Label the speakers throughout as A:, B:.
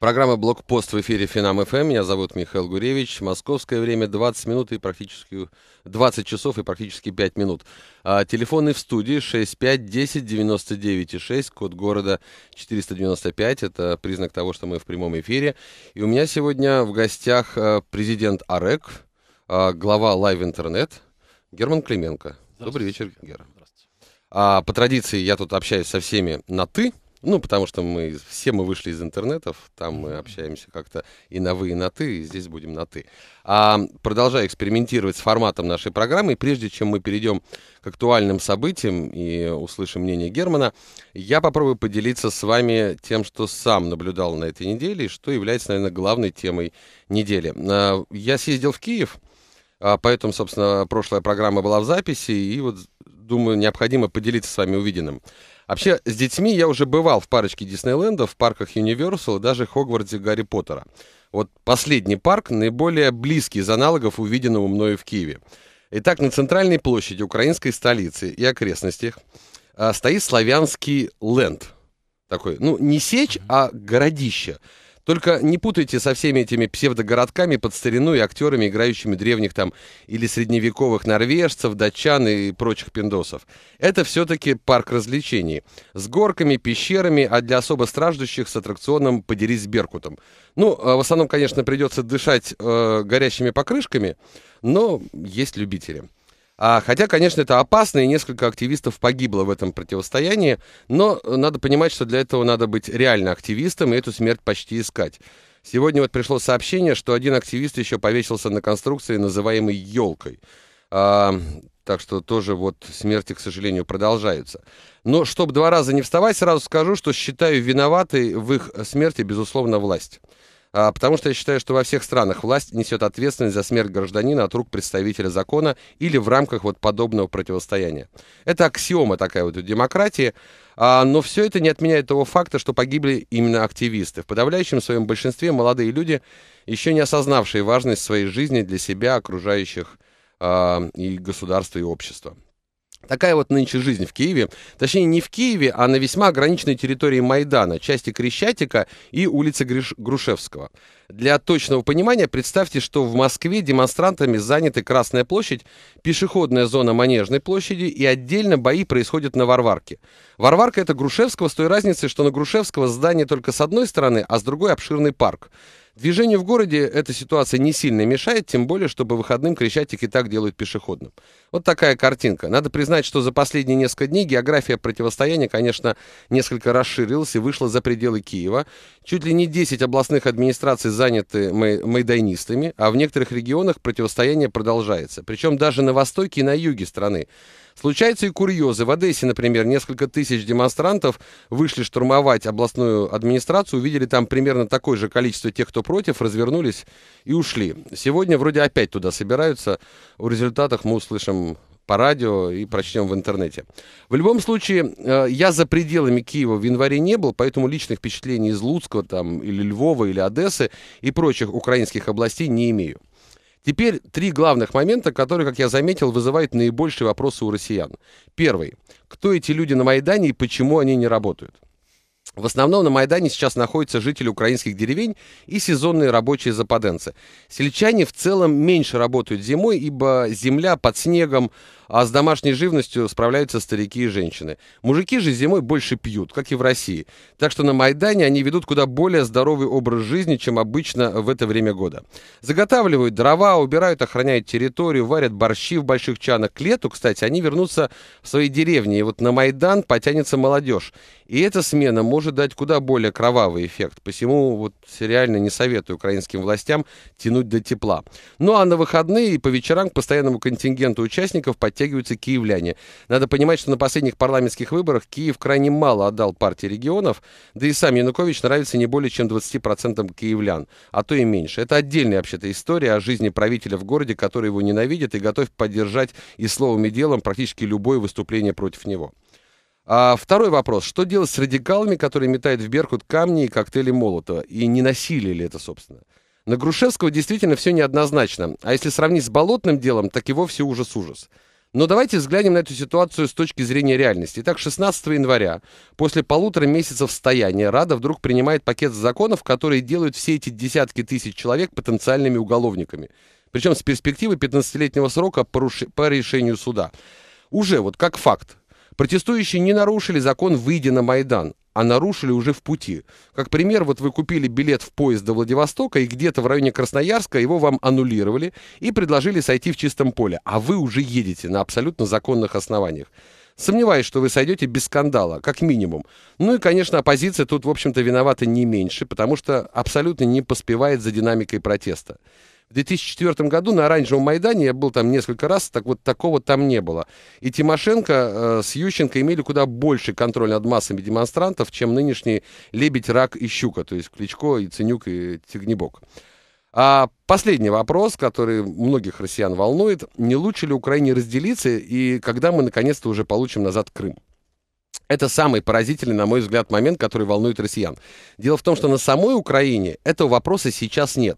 A: Программа «Блокпост» в эфире Финам ФМ. Меня зовут Михаил Гуревич. Московское время 20 минут и практически 20 часов и практически 5 минут. А, телефоны в студии 65 10 99 6, код города 495. Это признак того, что мы в прямом эфире. И у меня сегодня в гостях а, президент АРЭК, а, глава Live Интернет Герман Клименко. Добрый вечер, Герман. Здравствуйте. А, по традиции я тут общаюсь со всеми на «ты», ну, потому что мы все мы вышли из интернетов, там мы общаемся как-то и на вы, и на ты, и здесь будем на ты. А, продолжая экспериментировать с форматом нашей программы, и прежде чем мы перейдем к актуальным событиям и услышим мнение Германа, я попробую поделиться с вами тем, что сам наблюдал на этой неделе, и что является, наверное, главной темой недели. А, я съездил в Киев, а, поэтому, собственно, прошлая программа была в записи, и вот, думаю, необходимо поделиться с вами увиденным. Вообще, с детьми я уже бывал в парочке Диснейленда, в парках Universal и даже Хогвартсе Гарри Поттера. Вот последний парк наиболее близкий из аналогов, увиденного мною в Киеве. Итак, на центральной площади украинской столицы и окрестностях а, стоит славянский ленд. Такой, ну, не сечь, а городище. Только не путайте со всеми этими псевдогородками под старину и актерами, играющими древних там или средневековых норвежцев, датчан и прочих пиндосов. Это все-таки парк развлечений. С горками, пещерами, а для особо страждущих с аттракционом «Подерись с Беркутом». Ну, а в основном, конечно, придется дышать э, горящими покрышками, но есть любители. А, хотя, конечно, это опасно, и несколько активистов погибло в этом противостоянии, но надо понимать, что для этого надо быть реально активистом и эту смерть почти искать. Сегодня вот пришло сообщение, что один активист еще повесился на конструкции, называемой «елкой». А, так что тоже вот смерти, к сожалению, продолжаются. Но чтобы два раза не вставать, сразу скажу, что считаю виноватой в их смерти, безусловно, власть. А, потому что я считаю, что во всех странах власть несет ответственность за смерть гражданина от рук представителя закона или в рамках вот подобного противостояния. Это аксиома такая вот у демократии, а, но все это не отменяет того факта, что погибли именно активисты. В подавляющем своем большинстве молодые люди, еще не осознавшие важность своей жизни для себя, окружающих а, и государства, и общества. Такая вот нынче жизнь в Киеве. Точнее, не в Киеве, а на весьма ограниченной территории Майдана, части Крещатика и улицы Гриш... Грушевского. Для точного понимания представьте, что в Москве демонстрантами заняты Красная площадь, пешеходная зона Манежной площади и отдельно бои происходят на Варварке. Варварка это Грушевского с той разницей, что на Грушевского здание только с одной стороны, а с другой обширный парк. Движению в городе эта ситуация не сильно мешает, тем более, чтобы выходным крещатики так делают пешеходным. Вот такая картинка. Надо признать, что за последние несколько дней география противостояния, конечно, несколько расширилась и вышла за пределы Киева. Чуть ли не 10 областных администраций заняты май майданистами, а в некоторых регионах противостояние продолжается. Причем даже на востоке и на юге страны. Случаются и курьезы. В Одессе, например, несколько тысяч демонстрантов вышли штурмовать областную администрацию, увидели там примерно такое же количество тех, кто против, развернулись и ушли. Сегодня вроде опять туда собираются. О результатах мы услышим по радио и прочтем в интернете. В любом случае, э, я за пределами Киева в январе не был, поэтому личных впечатлений из Луцка там, или Львова, или Одессы и прочих украинских областей не имею. Теперь три главных момента, которые, как я заметил, вызывают наибольшие вопросы у россиян. Первый. Кто эти люди на Майдане и почему они не работают? В основном на Майдане сейчас находятся жители украинских деревень и сезонные рабочие западенцы. Сельчане в целом меньше работают зимой, ибо земля под снегом, а с домашней живностью справляются старики и женщины. Мужики же зимой больше пьют, как и в России. Так что на Майдане они ведут куда более здоровый образ жизни, чем обычно в это время года. Заготавливают дрова, убирают, охраняют территорию, варят борщи в больших чанах. К лету, кстати, они вернутся в свои деревни, и вот на Майдан потянется молодежь. И эта смена может дать куда более кровавый эффект. Посему вот реально не советую украинским властям тянуть до тепла. Ну а на выходные и по вечерам к постоянному контингенту участников по подтягиваются киевляне. Надо понимать, что на последних парламентских выборах Киев крайне мало отдал партии регионов, да и сам Янукович нравится не более чем 20% киевлян, а то и меньше. Это отдельная вообще-то история о жизни правителя в городе, который его ненавидит и готов поддержать и словом, и делом практически любое выступление против него. А второй вопрос. Что делать с радикалами, которые метают в Беркут камни и коктейли Молотова? И не насилие ли это, собственно? На Грушевского действительно все неоднозначно. А если сравнить с болотным делом, так и вовсе ужас-ужас. Но давайте взглянем на эту ситуацию с точки зрения реальности. Итак, 16 января, после полутора месяцев стояния, Рада вдруг принимает пакет законов, которые делают все эти десятки тысяч человек потенциальными уголовниками. Причем с перспективы 15-летнего срока по, руш... по решению суда. Уже вот как факт. Протестующие не нарушили закон, выйдя на Майдан а нарушили уже в пути. Как пример, вот вы купили билет в поезд до Владивостока, и где-то в районе Красноярска его вам аннулировали и предложили сойти в чистом поле, а вы уже едете на абсолютно законных основаниях. Сомневаюсь, что вы сойдете без скандала, как минимум. Ну и, конечно, оппозиция тут, в общем-то, виновата не меньше, потому что абсолютно не поспевает за динамикой протеста. В 2004 году на Оранжевом Майдане, я был там несколько раз, так вот такого там не было. И Тимошенко э, с Ющенко имели куда больше контроль над массами демонстрантов, чем нынешние Лебедь, Рак и Щука, то есть Кличко и Ценюк и Тигнебок. А последний вопрос, который многих россиян волнует, не лучше ли Украине разделиться и когда мы наконец-то уже получим назад Крым? Это самый поразительный, на мой взгляд, момент, который волнует россиян. Дело в том, что на самой Украине этого вопроса сейчас нет.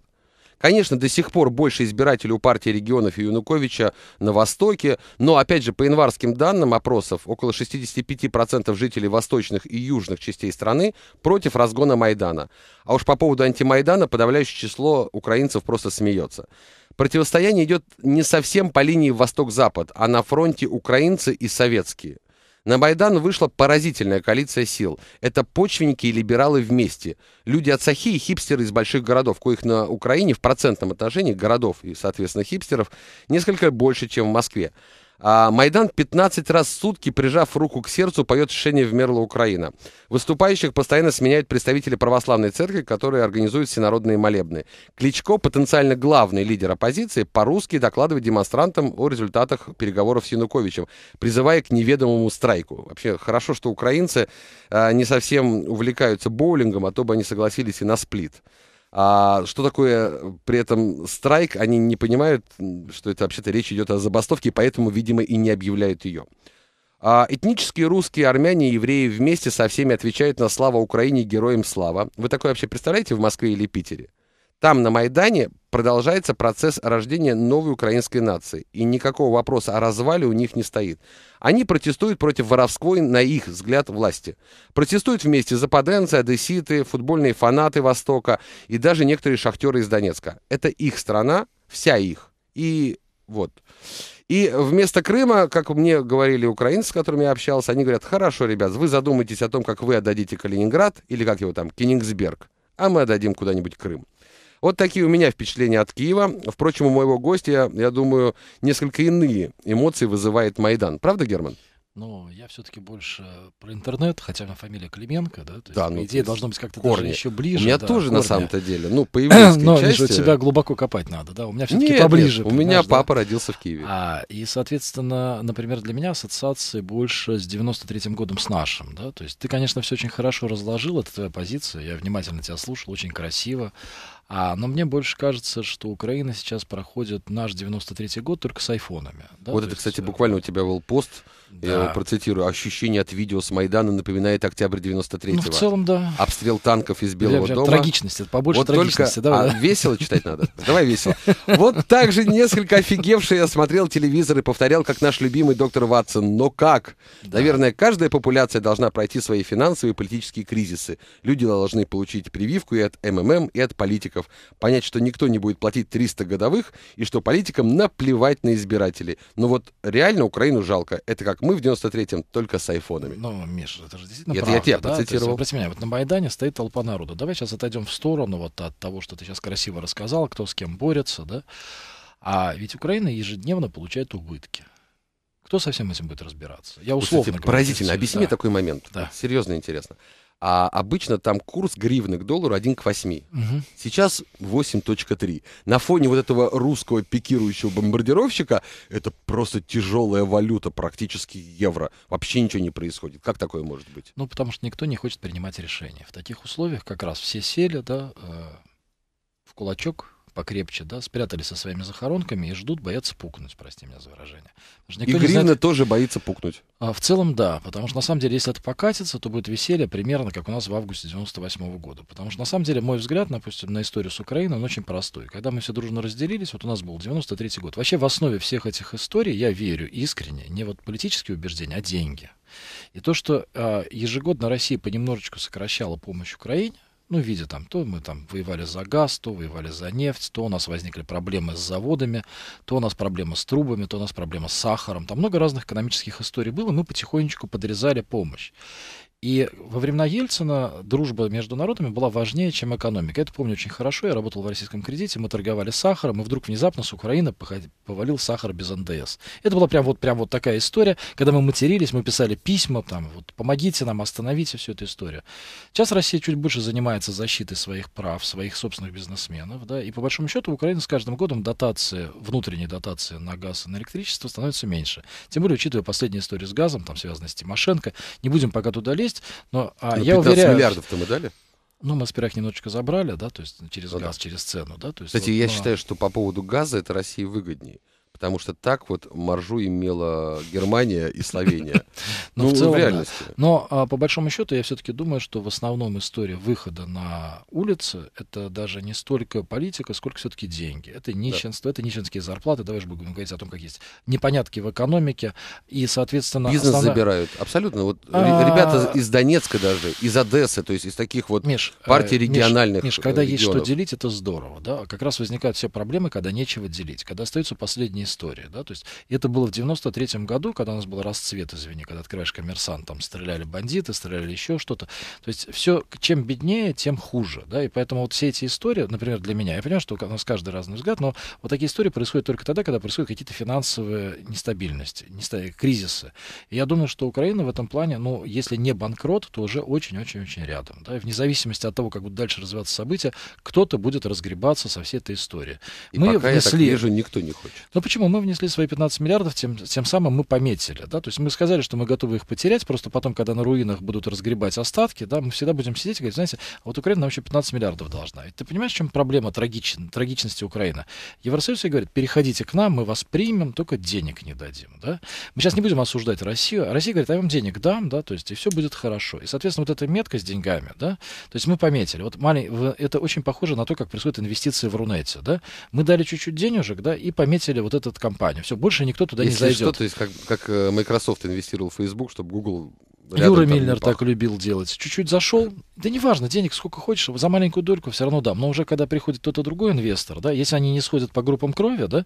A: Конечно, до сих пор больше избирателей у партии регионов и Януковича на Востоке, но, опять же, по январским данным опросов, около 65% жителей восточных и южных частей страны против разгона Майдана. А уж по поводу антимайдана подавляющее число украинцев просто смеется. Противостояние идет не совсем по линии Восток-Запад, а на фронте украинцы и советские. На Майдан вышла поразительная коалиция сил. Это почвенники и либералы вместе. Люди от Сахи и хипстеры из больших городов, коих на Украине в процентном отношении городов и, соответственно, хипстеров несколько больше, чем в Москве. А Майдан 15 раз в сутки, прижав руку к сердцу, поет «Шене мерло Украина». Выступающих постоянно сменяют представители православной церкви, которые организуют всенародные молебны. Кличко, потенциально главный лидер оппозиции, по-русски докладывает демонстрантам о результатах переговоров с Януковичем, призывая к неведомому страйку. Вообще, хорошо, что украинцы э, не совсем увлекаются боулингом, а то бы они согласились и на сплит. А что такое при этом страйк, они не понимают, что это вообще-то речь идет о забастовке, поэтому, видимо, и не объявляют ее. А этнические русские, армяне и евреи вместе со всеми отвечают на «Слава Украине! Героям слава!». Вы такое вообще представляете в Москве или Питере? Там, на Майдане, продолжается процесс рождения новой украинской нации, и никакого вопроса о развале у них не стоит. Они протестуют против воровской, на их взгляд, власти. Протестуют вместе западенцы, одесситы, футбольные фанаты Востока и даже некоторые шахтеры из Донецка. Это их страна, вся их. И вот. И вместо Крыма, как мне говорили украинцы, с которыми я общался, они говорят, хорошо, ребят, вы задумайтесь о том, как вы отдадите Калининград или как его там, Кенингсберг, а мы отдадим куда-нибудь Крым. Вот такие у меня впечатления от Киева. Впрочем, у моего гостя, я думаю, несколько иные эмоции вызывает Майдан. Правда, Герман?
B: Но ну, я все-таки больше про интернет, хотя у меня фамилия Клименко, да? То да, ну, идея должна быть как-то даже еще ближе. У меня да, тоже корни. на самом-то деле, ну, по Но части... у тебя глубоко копать надо, да? У меня все-таки поближе. Нет, у меня папа да? родился в Киеве. А, и, соответственно, например, для меня ассоциации больше с 93-м годом с нашим, да? То есть ты, конечно, все очень хорошо разложил, это твоя позиция, я внимательно тебя слушал, очень красиво. А, но мне больше кажется, что Украина сейчас проходит наш 93-й год только с айфонами. Да? Вот То это, есть...
A: кстати, э, буквально у тебя был пост, да. я процитирую, ощущение от видео с Майдана напоминает октябрь 93-го. Ну, в целом, да. Обстрел танков из Белого я, дома. Трагичность,
B: это побольше вот трагичности. Только... Давай, а,
A: весело читать надо? Давай весело. Вот так же несколько офигевший я смотрел телевизор и повторял, как наш любимый доктор Ватсон. Но как? Да. Наверное, каждая популяция должна пройти свои финансовые и политические кризисы. Люди должны получить прививку и от МММ, и от политики политиков, понять, что никто не будет платить 300 годовых, и что политикам наплевать на избирателей. Но вот реально Украину жалко. Это как мы в 93-м, только с айфонами.
B: Ну, Миша, это же действительно Это правда, я тебя да? процитировал. Есть, меня, вот на Майдане стоит толпа народу. Давай сейчас отойдем в сторону вот от того, что ты сейчас красиво рассказал, кто с кем борется, да? А ведь Украина ежедневно получает убытки. Кто со всем этим будет разбираться? Я условно Слушайте, говорю. Поразительно. Объясни да. такой
A: момент. Да. серьезно интересно. А обычно там курс гривны к доллару 1 к 8. Угу. Сейчас 8.3. На фоне вот этого русского пикирующего бомбардировщика это просто тяжелая валюта, практически евро. Вообще ничего не происходит. Как такое
B: может быть? Ну, потому что никто не хочет принимать решения. В таких условиях как раз все сели, да, э, в кулачок, покрепче, да, спрятались со своими захоронками и ждут, боятся пукнуть, прости меня за выражение. Никто и Гривна знает... тоже боится пукнуть. А, в целом, да, потому что, на самом деле, если это покатится, то будет веселье примерно, как у нас в августе 98 -го года. Потому что, на самом деле, мой взгляд, допустим, на историю с Украиной, он очень простой. Когда мы все дружно разделились, вот у нас был 93 год. Вообще, в основе всех этих историй, я верю искренне, не вот политические убеждения, а деньги. И то, что э, ежегодно Россия понемножечку сокращала помощь Украине, ну, видя там, то мы там воевали за газ, то воевали за нефть, то у нас возникли проблемы с заводами, то у нас проблемы с трубами, то у нас проблема с сахаром. Там много разных экономических историй было, мы потихонечку подрезали помощь. И во времена Ельцина дружба между народами была важнее, чем экономика. Я это помню очень хорошо. Я работал в российском кредите, мы торговали сахаром, и вдруг внезапно с Украины повалил сахар без НДС. Это была прям вот, прям вот такая история, когда мы матерились, мы писали письма, там, вот, помогите нам, остановите всю эту историю. Сейчас Россия чуть больше занимается защитой своих прав, своих собственных бизнесменов, да, и по большому счету Украина с каждым годом дотации, внутренние дотации на газ и на электричество становится меньше. Тем более, учитывая последнюю историю с газом, там, связанной с Тимошенко, не будем пока туда лезть, есть, но, а, но ну, я уверяю... миллиардов-то мы дали? Ну, мы сперва их немножечко забрали, да, то
A: есть через ну, газ, да. через цену, да. То есть, Кстати, вот, я но... считаю, что по поводу газа это России выгоднее потому что так вот маржу имела Германия и Словения. Но ну, ну, ну, в, целом, в реальности. Да.
B: Но а, по большому счету я все-таки думаю, что в основном история выхода на улицы это даже не столько политика, сколько все-таки деньги. Это нищенство, да. это нищенские зарплаты. Давай же будем говорить о том, как есть непонятки в экономике и, соответственно, бизнес основная... забирают. Абсолютно. Вот а... ребята
A: из Донецка даже, из Одессы, то есть из таких вот Миш, э, партий региональных. Миш, Миш э, когда регионов. есть что
B: делить, это здорово, да. Как раз возникают все проблемы, когда нечего делить, когда остаются последние история, да, то есть это было в 93-м году, когда у нас был расцвет, извини, когда открываешь коммерсант, там стреляли бандиты, стреляли еще что-то, то есть все, чем беднее, тем хуже, да, и поэтому вот все эти истории, например, для меня, я понимаю, что у нас каждый разный взгляд, но вот такие истории происходят только тогда, когда происходят какие-то финансовые нестабильности, нестабильности кризисы, и я думаю, что Украина в этом плане, ну, если не банкрот, то уже очень-очень-очень рядом, да, и вне зависимости от того, как будут дальше развиваться события, кто-то будет разгребаться со всей этой историей. И Мы пока внесли... я так вижу,
A: никто не хочет.
B: Ну почему? поэтому мы внесли свои 15 миллиардов, тем, тем самым мы пометили, да, то есть мы сказали, что мы готовы их потерять, просто потом, когда на руинах будут разгребать остатки, да, мы всегда будем сидеть и говорить, знаете, а вот Украина нам еще 15 миллиардов должна. Ведь ты понимаешь, в чем проблема трагичен, трагичности Украины? Евросоюз говорит, переходите к нам, мы вас примем, только денег не дадим, да. Мы сейчас не будем осуждать Россию, а Россия говорит, а я вам денег дам, да, то есть и все будет хорошо. И, соответственно, вот эта метка с деньгами, да, то есть мы пометили, вот маленький, это очень похоже на то, как происходят инвестиции в Рунете, да. Мы дали чуть-чуть денежек, да, и пометили вот это эту компанию. Все, больше никто туда Если не зайдет. что, то
A: есть как, как э, Microsoft инвестировал в Facebook, чтобы Google Юра Мильнер
B: так любил делать. Чуть-чуть зашел, да неважно, денег сколько хочешь, за маленькую дольку все равно дам. Но уже когда приходит кто-то другой инвестор, да, если они не сходят по группам крови, да.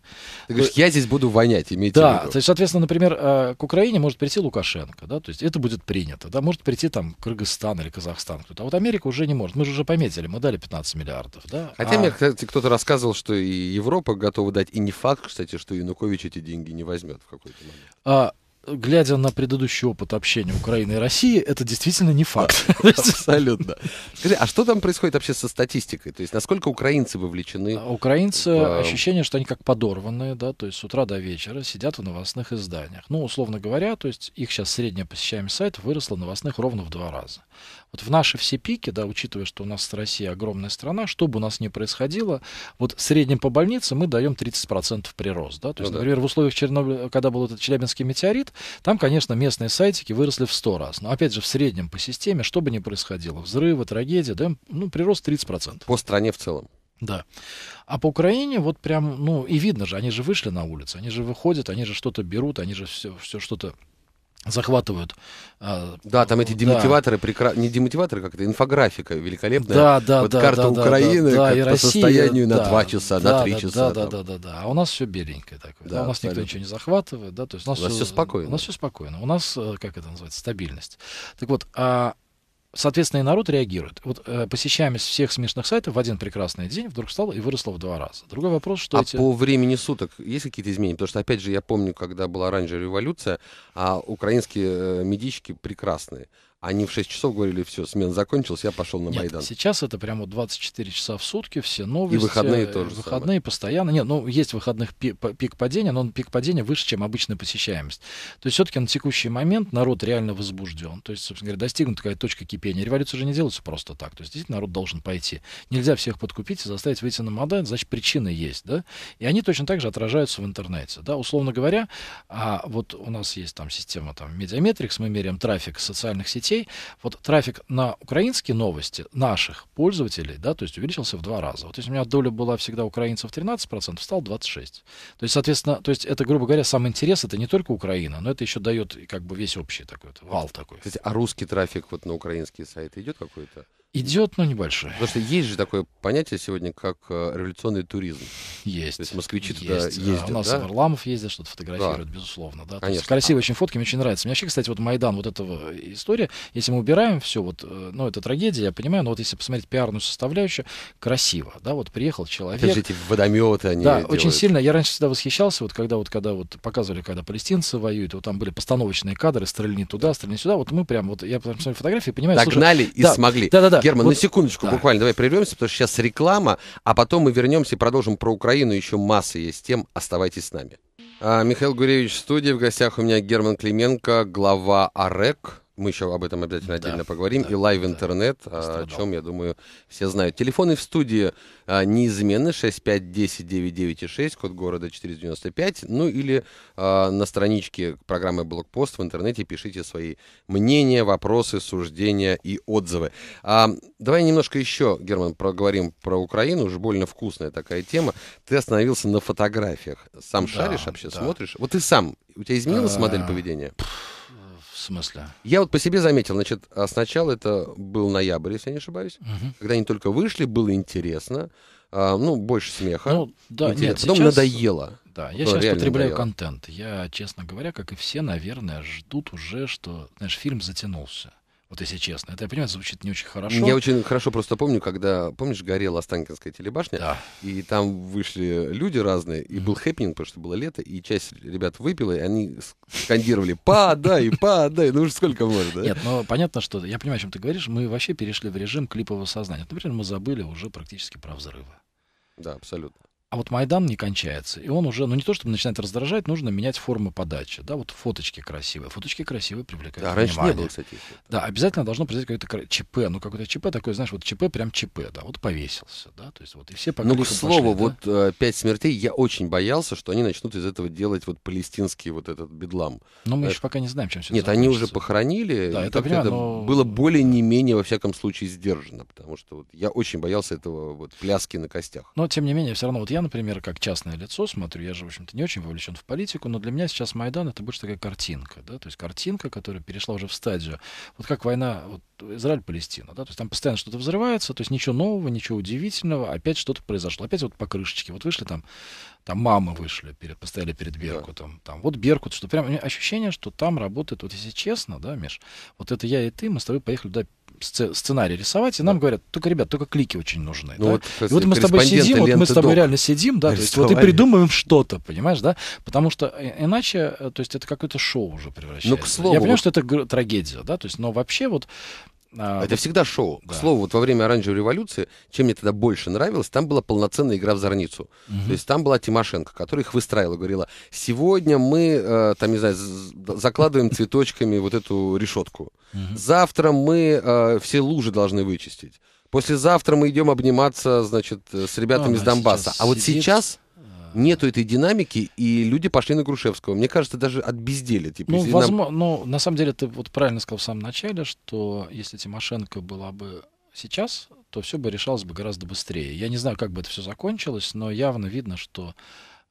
B: Ты говоришь, я здесь буду вонять, имейте да, в виду. Да, то есть, соответственно, например, э, к Украине может прийти Лукашенко, да, то есть это будет принято, да, может прийти там Кыргызстан или Казахстан кто-то. А вот Америка уже не может. Мы же уже пометили, мы дали 15 миллиардов, да. Хотя а... мне,
A: кстати, кто-то рассказывал, что и Европа готова дать, и не факт, кстати, что Янукович эти деньги не возьмет в какой-то момент.
B: А, глядя на предыдущий опыт общения Украины и России, это действительно не факт. Абсолютно. Скажи, а что там происходит вообще со статистикой? То есть
A: насколько украинцы вовлечены? А, украинцы,
B: э, ощущение, что они как подорванные, да, то есть с утра до вечера сидят в новостных изданиях. Ну, условно говоря, то есть их сейчас средняя посещаемость сайта выросла новостных ровно в два раза. Вот в наши все пики, да, учитывая, что у нас Россия огромная страна, что бы у нас ни происходило, вот в среднем по больнице мы даем 30% прирост, да, то ну, есть, да. например, в условиях Чернобыля, когда был этот Челябинский метеорит, там, конечно, местные сайтики выросли в 100 раз, но, опять же, в среднем по системе, что бы ни происходило, взрывы, трагедии, даем, ну, прирост 30%. По стране в целом. Да. А по Украине вот прям, ну, и видно же, они же вышли на улицу, они же выходят, они же что-то берут, они же все, все что-то захватывают. А, да, там эти демотиваторы,
A: да. прекра... не демотиваторы, как это, инфографика великолепная. Да, да, вот да. карта да, Украины да, да, как и по Россия, состоянию да, на 2 часа, да, на 3 да, часа. Да, да,
B: да, да, да. А у нас все беленькое такое. Да, да, у нас абсолютно. никто ничего не захватывает. Да, то есть у нас, у нас все, все спокойно. У нас все спокойно. У нас, э, как это называется, стабильность. Так вот, а соответственно, и народ реагирует. Вот э, посещаемость всех смешных сайтов в один прекрасный день вдруг стала и выросла в два раза. Другой вопрос, что а эти... по
A: времени суток есть какие-то изменения? Потому что, опять же, я помню, когда была оранжевая революция, а украинские э, медички прекрасные. Они в 6 часов говорили, все, смена закончилась, я пошел на Нет, Майдан.
B: сейчас это прямо 24 часа в сутки, все новости. И выходные тоже Выходные самое. постоянно. Нет, ну, есть выходных пик, падения, но он пик падения выше, чем обычная посещаемость. То есть все-таки на текущий момент народ реально возбужден. То есть, собственно говоря, достигнута такая точка кипения. Революция уже не делается просто так. То есть действительно народ должен пойти. Нельзя всех подкупить и заставить выйти на Майдан, значит, причины есть, да? И они точно так же отражаются в интернете, да? Условно говоря, а вот у нас есть там система там медиаметрикс, мы меряем трафик социальных сетей, детей. Вот трафик на украинские новости наших пользователей, да, то есть увеличился в два раза. Вот если у меня доля была всегда украинцев 13%, стал 26%. То есть, соответственно, то есть это, грубо говоря, сам интерес, это не только Украина, но это еще дает как бы весь общий такой вот, вал такой. Кстати, а русский
A: трафик вот на украинские сайты идет какой-то?
B: Идет, но небольшой.
A: Потому что есть же такое понятие сегодня, как э, революционный туризм. Есть. То есть москвичи есть. туда э, ездят. А у нас да?
B: Варламов ездят, что-то фотографируют, да. безусловно. Да? Конечно. То есть красивые очень фотки, мне очень нравится. Мне вообще, кстати, вот Майдан, вот эта история, если мы убираем все, вот, э, ну, это трагедия, я понимаю, но вот если посмотреть пиарную составляющую, красиво, да, вот приехал человек. Это же эти
A: водометы они Да, делают. очень сильно,
B: я раньше всегда восхищался, вот когда вот, когда вот показывали, когда палестинцы воюют, вот там были постановочные кадры, стрельни туда, стрельни сюда, вот мы прям, вот я посмотрел фотографии, понимаю, Догнали слушай, и да, смогли. Да, да, да. Герман, вот, на секундочку да.
A: буквально, давай прервемся, потому что сейчас реклама, а потом мы вернемся и продолжим про Украину, еще масса есть тем, оставайтесь с нами. А, Михаил Гуревич в студии, в гостях у меня Герман Клименко, глава АРЭК, мы еще об этом обязательно отдельно да, поговорим. Да, и лайв-интернет, да, а, о чем, я думаю, все знают. Телефоны в студии а, неизменны 6510996, код города 495. Ну или а, на страничке программы «Блокпост» в интернете пишите свои мнения, вопросы, суждения и отзывы. А, давай немножко еще, Герман, проговорим про Украину. Уж больно вкусная такая тема. Ты остановился на фотографиях. Сам да, шаришь вообще, да. смотришь? Вот ты сам. У тебя изменилась а, модель поведения? смысле? Я вот по себе заметил, значит, а сначала это был ноябрь, если я не ошибаюсь, угу. когда они только вышли, было интересно, а, ну, больше смеха. Ну, да, интересно. нет, Потом сейчас... надоело. Да, я ну, сейчас потребляю надоело. контент.
B: Я, честно говоря, как и все, наверное, ждут уже, что, знаешь, фильм затянулся. Вот если честно. Это, я понимаю, звучит не очень хорошо. Я очень
A: хорошо просто помню, когда, помнишь, горела Останкинская телебашня, да. и там вышли люди разные, и был хэппинг, потому что было лето, и часть ребят выпила, и они скандировали «падай, падай», ну уж сколько можно. Нет, но понятно,
B: что, я понимаю, о чем ты говоришь, мы вообще перешли в режим клипового сознания. Например, мы забыли уже практически про взрывы. Да, абсолютно. А вот Майдан не кончается. И он уже, ну не то чтобы начинает раздражать, нужно менять формы подачи. Да, вот фоточки красивые. Фоточки красивые привлекают да, внимание. не было, кстати. Да, обязательно должно произойти какое-то ЧП. Ну, какое-то ЧП такое, знаешь, вот ЧП прям ЧП, да, вот повесился, да, то есть вот и все Ну, к слову, пошли, вот
A: да? Э, пять смертей, я очень боялся, что они начнут из этого делать вот палестинский вот этот бедлам. Но мы это... еще
B: пока не знаем, чем все Нет, они
A: уже похоронили. Да, это, понимаю, это но... было более-не менее, во всяком случае, сдержано, потому что вот я очень боялся этого вот пляски на костях.
B: Но, тем не менее, все равно, вот я например, как частное лицо смотрю, я же, в общем-то, не очень вовлечен в политику, но для меня сейчас Майдан это больше такая картинка, да, то есть картинка, которая перешла уже в стадию. Вот как война, вот Израиль-Палестина, да, то есть там постоянно что-то взрывается, то есть ничего нового, ничего удивительного, опять что-то произошло, опять вот по крышечке, вот вышли там, там мамы вышли, перед, поставили перед Беркутом, да. там, вот Беркут, что прям ощущение, что там работает, вот если честно, да, Миш, вот это я и ты, мы с тобой поехали туда сценарий рисовать, и нам да. говорят, только, ребят, только клики очень нужны. Ну, да? вот, и вот мы с тобой сидим, вот мы с тобой реально сидим, да, то есть вот и придумываем что-то, понимаешь, да, потому что э, иначе, э, то есть это какое-то шоу уже превращается. Ну, к слову, я понимаю, что это трагедия, да, то есть, но вообще
A: вот а, это всегда шоу. Да. К слову, вот во время оранжевой революции, чем мне тогда больше нравилось, там была полноценная игра в зорницу. Угу. То есть там была Тимошенко, которая их выстраивала, говорила: сегодня мы, э, там, не знаю, закладываем цветочками вот эту решетку. Завтра мы э, все лужи должны вычистить. Послезавтра мы идем обниматься, значит, э, с ребятами ну, из Донбасса. А вот сейчас нету этой динамики, и люди пошли на Грушевского. Мне кажется, даже от безделия. Типа, ну, возможно,
B: нам... ну, на самом деле, ты вот правильно сказал в самом начале, что если Тимошенко была бы сейчас, то все бы решалось бы гораздо быстрее. Я не знаю, как бы это все закончилось, но явно видно, что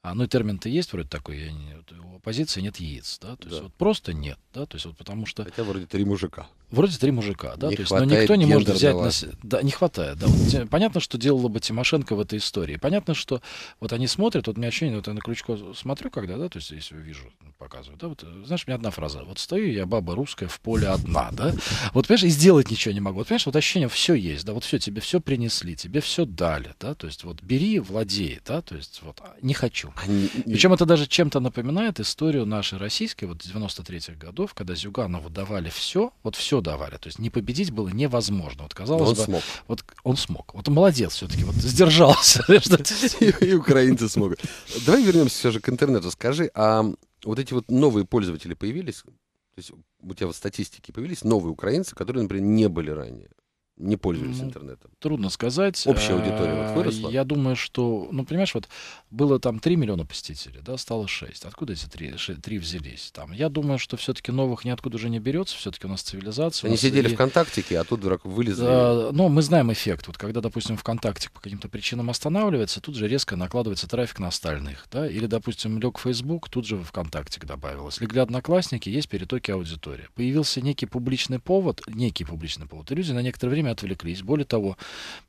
B: а, ну, термин-то есть вроде такой, я не, у оппозиции нет яиц, да, то да. есть вот просто нет, да, то есть вот потому что... Хотя вроде три мужика. Вроде три мужика, да, не то есть, но никто не может взять на себя. Да, не хватает, да. Вот, э, понятно, что делала бы Тимошенко в этой истории. Понятно, что вот они смотрят, вот у меня ощущение, вот я на Крючко смотрю когда, да, то есть, если вижу показывают. Да, вот, э, знаешь, у меня одна фраза. Вот стою я, баба русская, в поле одна, да? Вот, понимаешь, и сделать ничего не могу. Вот, понимаешь, вот ощущение, все есть, да, вот все, тебе все принесли, тебе все дали, да, то есть вот бери, владей, да, то есть вот а, не хочу. А Причем это даже чем-то напоминает историю нашей российской, вот 93-х годов, когда Зюганову давали все, вот все давали, то есть не победить было невозможно. Вот казалось он бы... Смог. Вот он смог. Вот молодец все-таки, вот сдержался.
A: И украинцы смогут. Давай вернемся все же к интернету. Скажи, а вот эти вот новые пользователи появились, то есть у тебя вот статистики появились новые украинцы, которые, например, не были ранее, не пользовались ну, интернетом?
B: Трудно сказать. Общая аудитория вот э, выросла? Я думаю, что, ну, понимаешь, вот было там 3 миллиона посетителей, да, стало 6. Откуда эти 3, 3 взялись? Там, я думаю, что все-таки новых ниоткуда уже не берется, все-таки у нас цивилизация. Они нас сидели и... ВКонтактике, а тут вдруг вылезли. Да, ну, мы знаем эффект. Вот когда, допустим, ВКонтакте по каким-то причинам останавливается, тут же резко накладывается трафик на остальных, да, или, допустим, лег Facebook, тут же ВКонтакте добавилось. Легли одноклассники, есть перетоки аудитории. Появился некий публичный повод, некий публичный повод, и люди на некоторое время отвлеклись. Более того,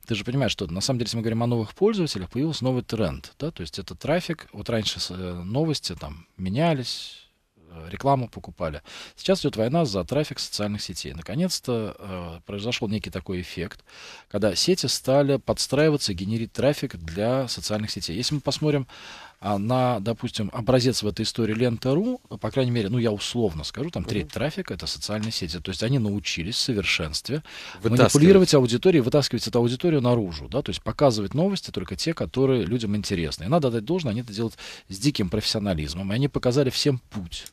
B: ты же понимаешь, что на самом деле, если мы говорим о новых пользователях, появился новый тренд, да, то есть есть это трафик. Вот раньше э, новости там менялись, э, рекламу покупали. Сейчас идет война за трафик социальных сетей. Наконец-то э, произошел некий такой эффект, когда сети стали подстраиваться и генерить трафик для социальных сетей. Если мы посмотрим а, на, допустим, образец в этой истории Лента.ру, по крайней мере, ну, я условно скажу, там треть трафика — это социальные сети. То есть они научились в совершенстве манипулировать аудиторией, вытаскивать эту аудиторию наружу, да, то есть показывать новости только те, которые людям интересны. И надо отдать должное, они это делают с диким профессионализмом, и они показали всем путь.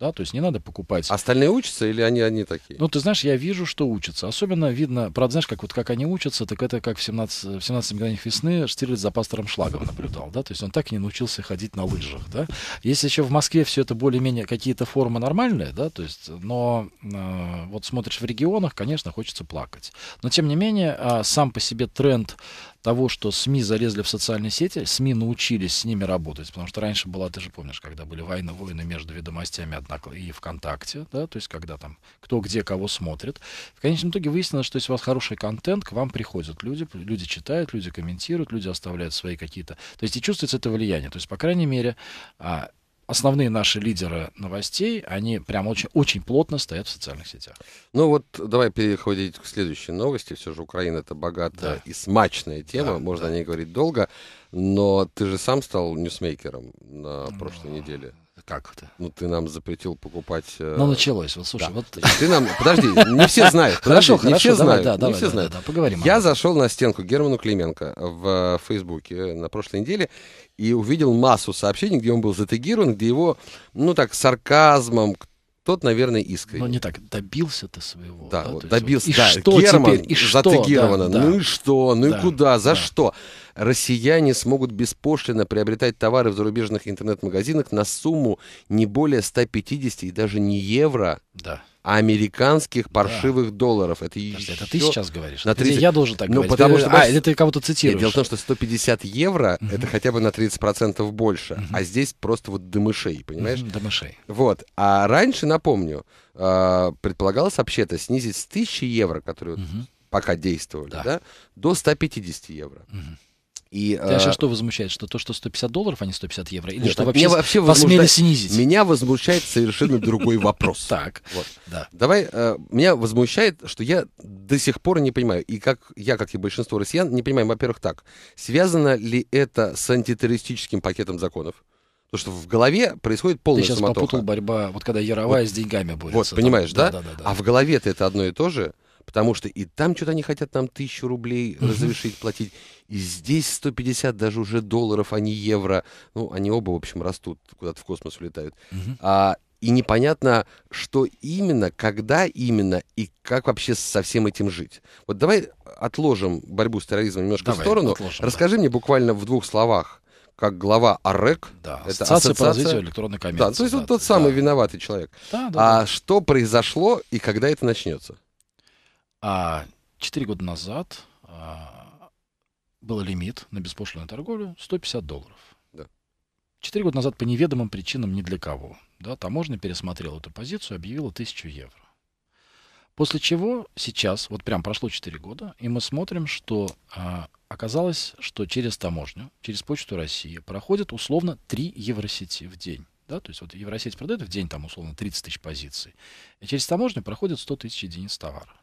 B: Да, то есть не надо покупать.
A: Остальные учатся или они они такие?
B: Ну, ты знаешь, я вижу, что учатся. Особенно видно, правда, знаешь, как вот как они учатся, так это как в 17, в 17 мгновениях весны Штирлиц за пастором Шлагом наблюдал, да, то есть он так и не научился ходить на лыжах, да. Если еще в Москве все это более-менее какие-то формы нормальные, да, то есть, но э, вот смотришь в регионах, конечно, хочется плакать. Но, тем не менее, э, сам по себе тренд того, что СМИ залезли в социальные сети, СМИ научились с ними работать, потому что раньше была, ты же помнишь, когда были войны, войны между ведомостями однако, и ВКонтакте, да, то есть когда там кто где кого смотрит. В конечном итоге выяснилось, что если у вас хороший контент, к вам приходят люди, люди читают, люди комментируют, люди оставляют свои какие-то... То есть и чувствуется это влияние. То есть, по крайней мере, а, основные наши лидеры новостей, они прям очень, очень плотно стоят в социальных сетях. Ну вот давай
A: переходить к следующей новости. Все же Украина это богатая да. и смачная тема, да, можно да. о ней говорить долго. Но ты же сам стал ньюсмейкером на прошлой неделе как это? Ну, ты нам запретил покупать... Э... Ну, началось.
B: Вот, слушай, да. вот... Ты нам... Подожди, не все знают. Подожди, хорошо, не все знают. Да, не все знают. Да, поговорим.
A: Я зашел на стенку Герману Клименко в э, Фейсбуке на прошлой неделе и увидел массу сообщений, где он был затегирован, где его, ну, так, сарказмом, тот, наверное, искренне. Но не так, добился ты своего. Да, да вот, добился. Вот, и да, что Герман теперь? И что? Да, ну да, ну и что? Ну да, и куда? За да. что? россияне смогут беспошлино приобретать товары в зарубежных интернет-магазинах на сумму не более 150 и даже не евро, да. а американских паршивых да. долларов. Это, Подожди, это ты сейчас говоришь. На 30... Я должен так ну, говорить. Потому ты, э, что, а, или ты кого-то цитируешь. Нет, дело в том, что 150 евро угу. это хотя бы на 30% больше, угу. а здесь просто вот до понимаешь? Угу, Вот. А раньше, напомню, э, предполагалось вообще-то снизить с 1000 евро, которые угу. пока действовали, да. Да, до 150 евро. Угу. И, Конечно, а... Э, что
B: возмущает? Что то, что 150 долларов, а не 150 евро? Или Нет, что вообще, вообще посмели снизить?
A: Меня возмущает совершенно другой вопрос. Так, вот. да. Давай, э, меня возмущает, что я до сих пор не понимаю, и как я, как и большинство россиян, не понимаем, во-первых, так, связано ли это с антитеррористическим пакетом законов? Потому что в голове происходит полная Ты сейчас суматоха. попутал
B: борьба, вот когда Яровая вот, с деньгами борется. Вот, понимаешь, да? Да, да, да,
A: да. А в голове-то это одно и то же потому что и там что-то они хотят нам тысячу рублей угу. платить, и здесь 150 даже уже долларов, а не евро. Ну, они оба, в общем, растут, куда-то в космос улетают. Угу. А, и непонятно, что именно, когда именно и как вообще со всем этим жить. Вот давай отложим борьбу с терроризмом немножко давай, в сторону. Отложим, Расскажи да. мне буквально в двух словах, как глава АРЭК, да, это ассоциация по развитию электронной коммерции. Да, то есть да, он тот да, самый да. виноватый человек. Да, да, а да. что произошло и когда это начнется?
B: А четыре года назад а, был лимит на беспошлинную торговлю 150 долларов. Да. года назад по неведомым причинам ни для кого. Да, таможня пересмотрела эту позицию, объявила 1000 евро. После чего сейчас, вот прям прошло 4 года, и мы смотрим, что а, оказалось, что через таможню, через Почту России проходит условно 3 евросети в день. Да? То есть вот Евросеть продает в день там условно 30 тысяч позиций, и через таможню проходит 100 тысяч единиц товара.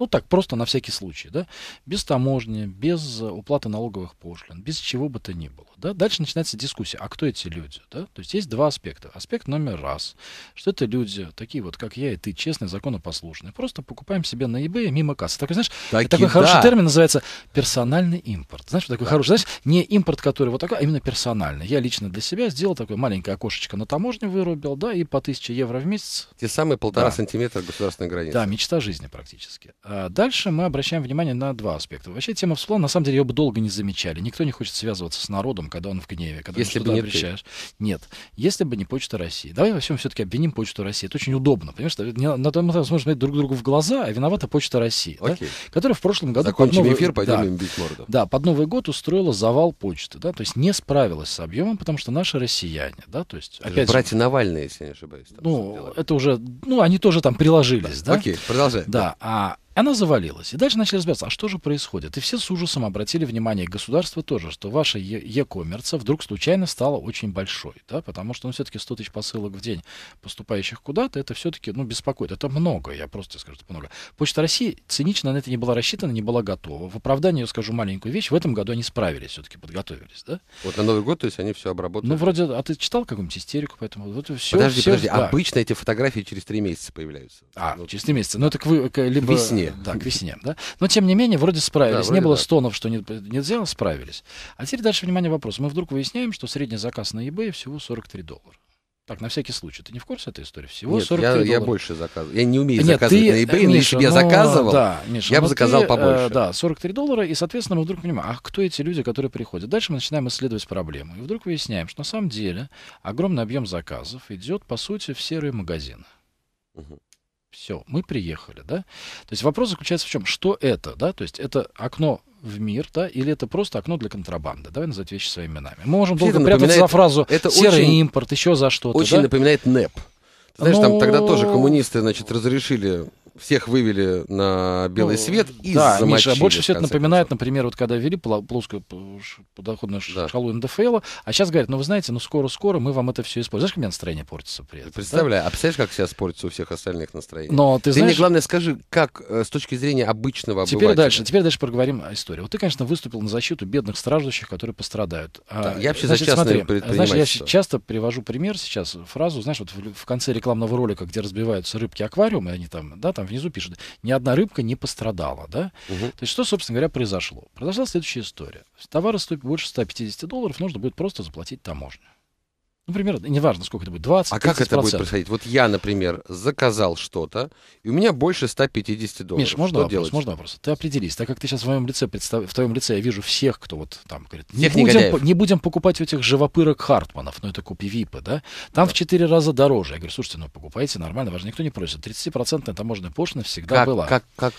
B: Ну так, просто на всякий случай, да? Без таможни, без э, уплаты налоговых пошлин, без чего бы то ни было, да? Дальше начинается дискуссия, а кто эти люди, да? То есть есть два аспекта. Аспект номер раз, что это люди, такие вот, как я и ты, честные, законопослушные. Просто покупаем себе на eBay мимо кассы. Так знаешь, Таки, такой да. хороший термин называется персональный импорт. Знаешь, такой да. хороший, знаешь, не импорт, который вот такой, а именно персональный. Я лично для себя сделал такое маленькое окошечко на таможне вырубил, да, и по тысяче евро в месяц.
A: Те самые полтора да. сантиметра государственной границы. Да,
B: мечта жизни практически. А дальше мы обращаем внимание на два аспекта. Вообще тема всплыла, на самом деле ее бы долго не замечали. Никто не хочет связываться с народом, когда он в гневе, когда если бы не обращаешь. Ты. Нет, если бы не Почта России. Давай во всем все-таки обвиним Почту России. Это очень удобно, потому что на том мы сможем смотреть друг другу в глаза, а виновата Почта России, да? которая в прошлом году... Закончим под новый... эфир, пойдем да, им бить морду. Да, под Новый год устроила завал почты, да, то есть не справилась с объемом, потому что наши россияне, да, то есть... Это опять... Братья Навальные, если не ошибаюсь. Ну, это уже... Ну, они тоже там приложились, да? да? Окей, продолжай. Да, а она завалилась. И дальше начали разбираться, а что же происходит? И все с ужасом обратили внимание государства тоже, что ваша e-коммерция вдруг случайно стала очень большой, да, потому что, ну, все-таки 100 тысяч посылок в день, поступающих куда-то, это все-таки, ну, беспокоит. Это много, я просто скажу, это много. Почта России цинично на это не была рассчитана, не была готова. В оправдании я скажу маленькую вещь, в этом году они справились, все-таки подготовились, да?
A: Вот на Новый год, то есть они все обработали? Ну,
B: вроде, а ты читал какую-нибудь истерику, поэтому вот все. Подожди, все, подожди, да. обычно эти фотографии через три месяца появляются. А, ну, через три месяца. Ну, так вы, к, либо... Весне весне, так, весне, да. Но, тем не менее, вроде справились. Да, вроде не было да. стонов, что не, не сделал, справились. А теперь дальше, внимание, вопрос. Мы вдруг выясняем, что средний заказ на eBay всего 43 доллара. Так, на всякий случай. Ты не в курсе этой истории? Всего Нет, 43 я, доллара. я больше заказывал. Я не умею Нет, заказывать ты, на eBay, но если бы я ну, заказывал, да, Миша, я бы ну, заказал ты, э, побольше. Э, да, 43 доллара, и, соответственно, мы вдруг понимаем, а кто эти люди, которые приходят? Дальше мы начинаем исследовать проблему. И вдруг выясняем, что на самом деле огромный объем заказов идет, по сути, в серые магазины. Угу. Все, мы приехали, да? То есть вопрос заключается в чем? Что это, да? То есть это окно в мир, да, или это просто окно для контрабанды. Давай назвать вещи своими именами. Мы можем долго прятаться за фразу это «серый очень, импорт», еще за что-то. Очень да? напоминает НЭП. Ты знаешь, ну... там тогда тоже
A: коммунисты, значит, разрешили всех вывели на белый ну, свет и да, замочили. Миша, больше всего это напоминает,
B: концов. например, вот когда ввели плоскую подоходную да. шкалу НДФЛ, а сейчас говорят, ну вы знаете, ну скоро-скоро мы вам это все используем. Знаешь, как у меня настроение портится при этом?
A: Представляю, да? а представляешь, как сейчас портится у всех остальных настроение? Но ты, ты знаешь... мне главное
B: скажи, как э, с
A: точки зрения обычного теперь Дальше,
B: теперь дальше поговорим о истории. Вот ты, конечно, выступил на защиту бедных страждущих, которые пострадают. А, да, а, я вообще значит, за смотри, знаешь, я часто привожу пример сейчас, фразу, знаешь, вот в, в конце рекламного ролика, где разбиваются рыбки аквариумы, они там, да, там там внизу пишут, ни одна рыбка не пострадала, да? Угу. То есть что, собственно говоря, произошло? Произошла следующая история. Товары стоят больше 150 долларов, нужно будет просто заплатить таможню. Например, неважно, сколько это будет, 20 А как это будет происходить?
A: Вот я, например, заказал что-то, и у меня больше 150 долларов. Миш, можно что вопрос? Делать? Можно
B: вопрос? Ты определись, так как ты сейчас в твоем лице, представ... в твоем лице я вижу всех, кто вот там говорит, не, будем, не будем покупать у этих живопырок Хартманов, ну это купи випы, да? Там да. в 4 раза дороже. Я говорю, слушайте, ну покупайте нормально, вас же никто не просит. 30% таможенная пошлина всегда как, была. Как, как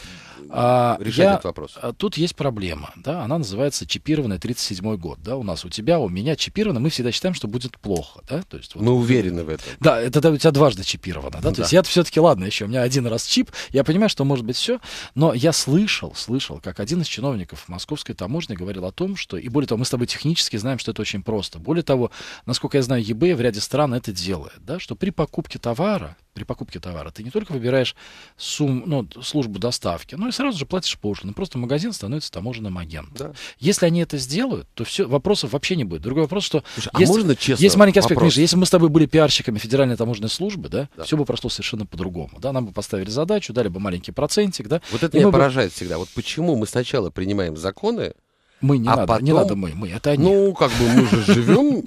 B: а, решать я... этот вопрос? А, тут есть проблема, да, она называется чипированная 37 год, да, у нас, у тебя, у меня чипировано, мы всегда считаем, что будет плохо плохо, да? То есть, вот, Мы уверены в этом. Да, это, это у тебя дважды чипировано, да? Ну, То да. есть я все-таки, ладно, еще у меня один раз чип, я понимаю, что может быть все, но я слышал, слышал, как один из чиновников московской таможни говорил о том, что, и более того, мы с тобой технически знаем, что это очень просто. Более того, насколько я знаю, eBay в ряде стран это делает, да, что при покупке товара при покупке товара ты не только выбираешь сумму, ну, службу доставки, но и сразу же платишь пошлину. Просто магазин становится таможенным агентом. Да. Если они это сделают, то все, вопросов вообще не будет. Другой вопрос, что... Слушай, есть, а можно честно Есть маленький аспект, вопрос. Миша, если мы с тобой были пиарщиками Федеральной таможенной службы, да, да. все бы прошло совершенно по-другому. Да? Нам бы поставили задачу, дали бы маленький процентик. Да, вот это меня бы... поражает всегда. Вот почему мы сначала принимаем законы, мы не а надо, потом... не надо мы, мы, это
A: они. Ну, как бы мы же живем,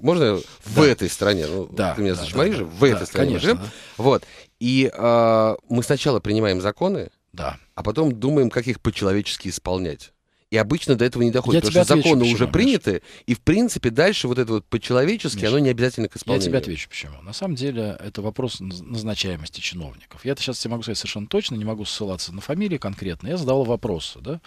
A: можно в этой стране, ну, ты меня слышишь, же, в этой стране живем. Вот, и а, мы сначала принимаем законы, да. а потом думаем, как их по-человечески исполнять. И обычно до этого не доходит, потому что законы уже приняты, и, в принципе, дальше вот это вот по-человечески, оно не обязательно к исполнению. Я тебе отвечу, почему.
B: На самом деле, это вопрос назначаемости чиновников. Я это сейчас тебе могу сказать совершенно точно, не могу ссылаться на фамилии конкретно. Я задавал вопросы, да.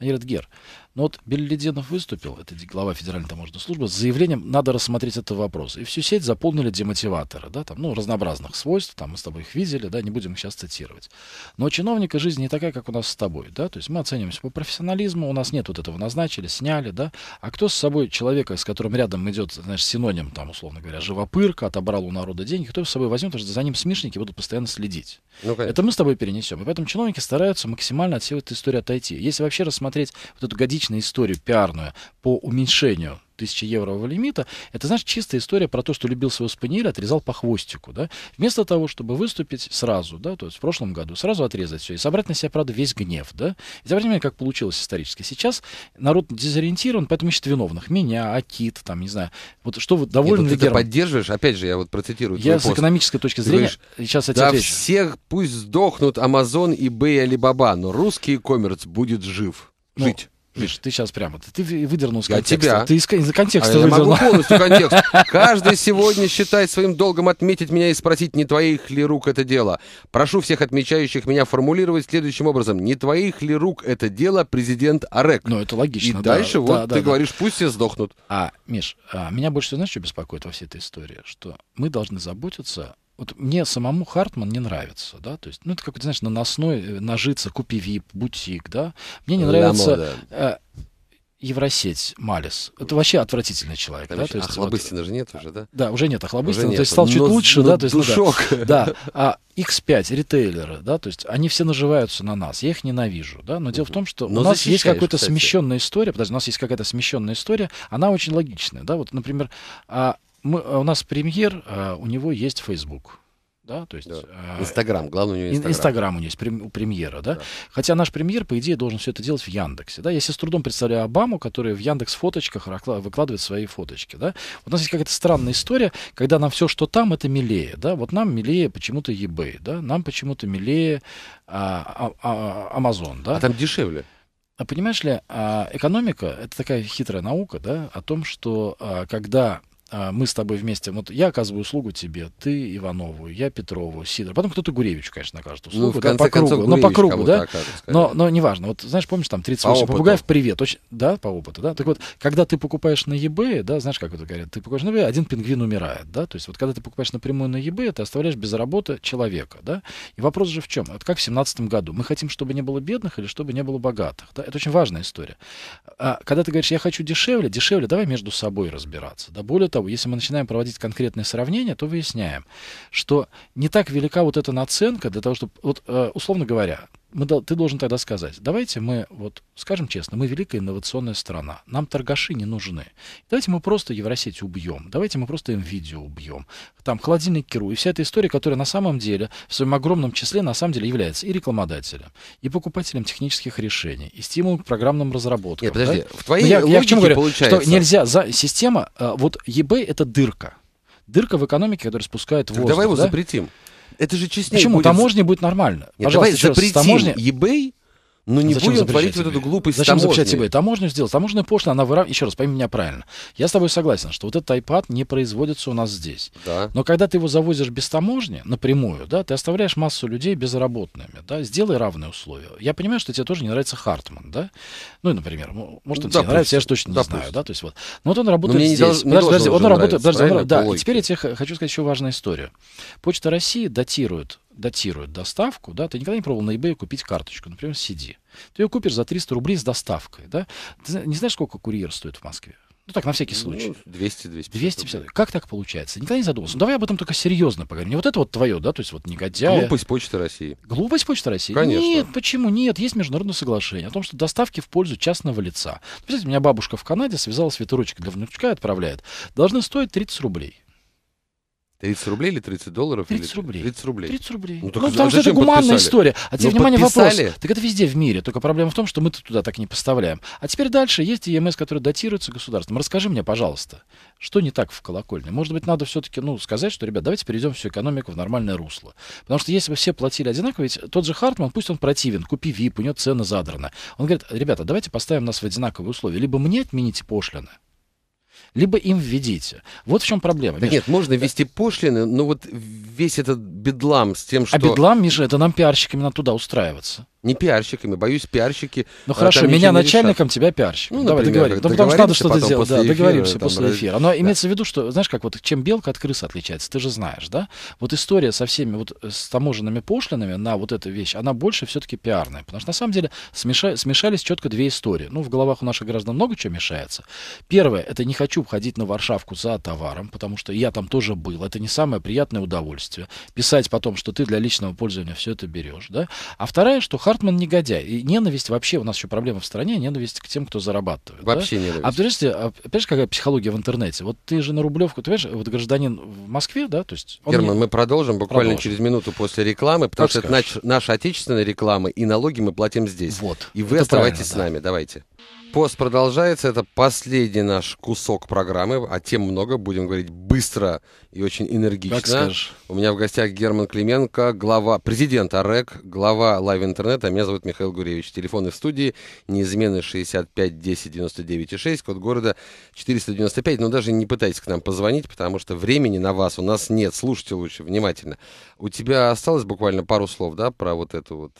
B: Они говорят, Гер, но вот Беллиденов выступил, это глава Федеральной таможенной службы, с заявлением «надо рассмотреть этот вопрос». И всю сеть заполнили демотиваторы, да, там, ну, разнообразных свойств, там, мы с тобой их видели, да, не будем их сейчас цитировать. Но чиновника жизнь не такая, как у нас с тобой, да, то есть мы оцениваемся по профессионализму, у нас нет вот этого назначили, сняли, да, а кто с собой человека, с которым рядом идет, знаешь, синоним, там, условно говоря, живопырка, отобрал у народа деньги, кто с собой возьмет, потому что за ним смешники будут постоянно следить. Ну, конечно. это мы с тобой перенесем. И поэтому чиновники стараются максимально от всей этой истории отойти. Если вообще рассмотреть вот эту годичную отличная история пиарная по уменьшению тысячи еврового лимита, это, знаешь, чистая история про то, что любил своего спаниеля, отрезал по хвостику, да, вместо того, чтобы выступить сразу, да, то есть в прошлом году, сразу отрезать все и собрать на себя, правда, весь гнев, да, и обратите внимание, как получилось исторически. Сейчас народ дезориентирован, поэтому ищет виновных, меня, Акит, там, не знаю, вот что вы довольны Нет, вот ну ты
A: поддерживаешь, опять же, я вот процитирую Я пост. с экономической точки зрения, говоришь, сейчас я да отвечу. всех пусть сдохнут Амазон, eBay и Алибаба, но русский коммерц будет жив. Ну, Жить. Ну, Миш, ты сейчас прямо,
B: ты выдернул из контекста. Я тебя. Ты из, из контекста а выдернул. Я могу полностью контекст.
A: Каждый сегодня считает своим долгом отметить меня и спросить, не твоих ли рук это дело. Прошу всех отмечающих меня формулировать следующим образом. Не твоих ли рук это дело, президент Арек? Ну, это логично, И да, дальше да, вот да, ты да, говоришь, да.
B: пусть все сдохнут. А, Миш, а, меня больше, знаешь, что беспокоит во всей этой истории? Что мы должны заботиться вот мне самому Хартман не нравится, да, то есть, ну, это как, знаешь, наносной, э, нажиться, купи вип, бутик, да, мне не нравится... Ламо, э, Евросеть, Малис. Это вообще отвратительный человек. Там да? То есть, Охлобыстина вот, же нет уже, да? Э, да, уже нет Охлобыстина, уже то есть стал но, чуть лучше, но ну, да, то есть, душок. Ну, да, да. А X5, ритейлеры, да, то есть они все наживаются на нас, я их ненавижу, да, но дело в том, что но у нас есть какая-то смещенная история, подожди, у нас есть какая-то смещенная история, она очень логичная, да, вот, например, а мы, э, у нас премьер, а, у него есть Facebook. Да, то есть... Э, Инстаграм, да. главное у него Инстаграм. Инстаграм у него есть, у премьера, да? да. Хотя наш премьер, по идее, должен все это делать в Яндексе, да? Я себе с трудом представляю Обаму, который в Яндекс фоточках выкладывает свои фоточки, да? Вот у нас есть какая-то странная история, когда нам все, что там, это милее, да? Вот нам милее почему-то eBay, да? Нам почему-то милее а, а, а, Amazon, да? А там дешевле. А понимаешь ли, а, экономика — это такая хитрая наука, да, о том, что а, когда а, мы с тобой вместе, вот я оказываю услугу тебе, ты Иванову, я Петрову, Сидор, потом кто-то Гуревичу, конечно, окажет ну, услугу, ну, в конце да, по кругу, Гуревич но по кругу, да, окажет, но, но неважно, вот знаешь, помнишь, там 38 по попугаев, привет, очень, да, по опыту, да, так вот, когда ты покупаешь на eBay, да, знаешь, как это говорят, ты покупаешь на eBay, один пингвин умирает, да, то есть вот когда ты покупаешь напрямую на eBay, ты оставляешь без работы человека, да, и вопрос же в чем, вот как в 17 году, мы хотим, чтобы не было бедных или чтобы не было богатых, да, это очень важная история, а, когда ты говоришь, я хочу дешевле, дешевле, давай между собой разбираться, да, более того, если мы начинаем проводить конкретные сравнения, то выясняем, что не так велика вот эта наценка для того, чтобы, вот, э, условно говоря, мы, ты должен тогда сказать, давайте мы, вот скажем честно, мы великая инновационная страна, нам торгаши не нужны. Давайте мы просто Евросеть убьем, давайте мы просто NVIDIA убьем, там холодильник Киру, и вся эта история, которая на самом деле, в своем огромном числе, на самом деле является и рекламодателем, и покупателем технических решений, и стимулом к программным разработкам. Нет, подожди, да? в твоей ну, я, я к чему говорю, получается... что нельзя, за, система, э, вот eBay это дырка, дырка в экономике, которая спускает воздух. Так давай его да? запретим.
A: Это же честнее Почему? Будет... Таможня
B: будет нормально. Нет, Пожалуйста, давай запретим раз, таможня... eBay ну не Зачем будем творить вот эту глупость Зачем таможни? запрещать себе? Таможню сделать. Таможенная пошлина, она выравнивает. Еще раз, пойми меня правильно. Я с тобой согласен, что вот этот iPad не производится у нас здесь. Да. Но когда ты его завозишь без таможни, напрямую, да, ты оставляешь массу людей безработными. Да? Сделай равные условия. Я понимаю, что тебе тоже не нравится Хартман, да? Ну, например, может, он да, тебе нравится, я же точно не да, знаю, да? То есть вот. Но вот он работает Но здесь. Не должен, подожди, подожди, он работает... Нравится, подожди, он... да, и теперь я тебе хочу сказать еще важную историю. Почта России датирует датируют доставку, да, ты никогда не пробовал на eBay купить карточку, например, CD. Ты ее купишь за 300 рублей с доставкой, да. Ты не знаешь, сколько курьер стоит в Москве? Ну так, на всякий ну, случай. 200, 250. 250. Как так получается? Никогда не задумывался. Ну, давай об этом только серьезно поговорим. Не вот это вот твое, да, то есть вот негодяй. Глупость Почты России. Глупость Почты России? Конечно. Нет, почему? Нет, есть международное соглашение о том, что доставки в пользу частного лица. Представляете, у меня бабушка в Канаде связала с для внучка и отправляет. Должны стоить 30 рублей. 30 рублей или 30 долларов? 30 или... рублей. 30 рублей. 30 рублей. Ну, так, ну потому а что это гуманная подписали? история. А теперь, Но ну, внимание, подписали? вопрос. Так это везде в мире. Только проблема в том, что мы туда так не поставляем. А теперь дальше есть ЕМС, эм который датируется государством. Расскажи мне, пожалуйста, что не так в колокольне? Может быть, надо все-таки ну, сказать, что, ребят, давайте перейдем всю экономику в нормальное русло. Потому что если бы все платили одинаково, ведь тот же Хартман, пусть он противен, купи VIP, у него цены задраны. Он говорит, ребята, давайте поставим нас в одинаковые условия. Либо мне отмените пошлины, либо им введите. Вот в чем проблема. Да нет, можно ввести пошлины, но вот весь этот бедлам с тем, а что... А бедлам, Миша, это нам пиарщиками надо туда устраиваться. Не пиарщиками,
A: боюсь, пиарщики. Ну э, хорошо, меня начальником,
B: тебя пиарщик. Ну, Давай договоримся Да, потому что надо что-то сделать. Да, договоримся там, после эфира. Но да. имеется в виду, что, знаешь, как вот чем белка от крысы отличается, ты же знаешь, да? Вот история со всеми вот э, с таможенными пошлинами на вот эту вещь, она больше все-таки пиарная. Потому что на самом деле смеша... смешались четко две истории. Ну, в головах у наших граждан много чего мешается. Первое, это не хочу входить на Варшавку за товаром, потому что я там тоже был. Это не самое приятное удовольствие. Писать потом, что ты для личного пользования все это берешь, да? А второе, что хорошо Хартман негодяй. И ненависть вообще, у нас еще проблема в стране, ненависть к тем, кто зарабатывает. Вообще да? ненависть. А подождите, а опять же, какая психология в интернете? Вот ты же на Рублевку, ты понимаешь, вот гражданин в Москве, да, то есть... Герман, не... мы
A: продолжим буквально продолжим. через минуту после рекламы, потому как что скажешь. это наша, наша отечественная реклама, и налоги мы платим здесь. Вот. И вы это оставайтесь с нами, да. давайте пост продолжается. Это последний наш кусок программы. А тем много. Будем говорить быстро и очень энергично. Как скажешь. У меня в гостях Герман Клименко, глава, президент АРЭК, глава Live Интернета. Меня зовут Михаил Гуревич. Телефоны в студии неизмены 65 10 99 6, код города 495. Но даже не пытайтесь к нам позвонить, потому что времени на вас у нас нет. Слушайте лучше, внимательно. У тебя осталось буквально пару слов, да, про вот эту вот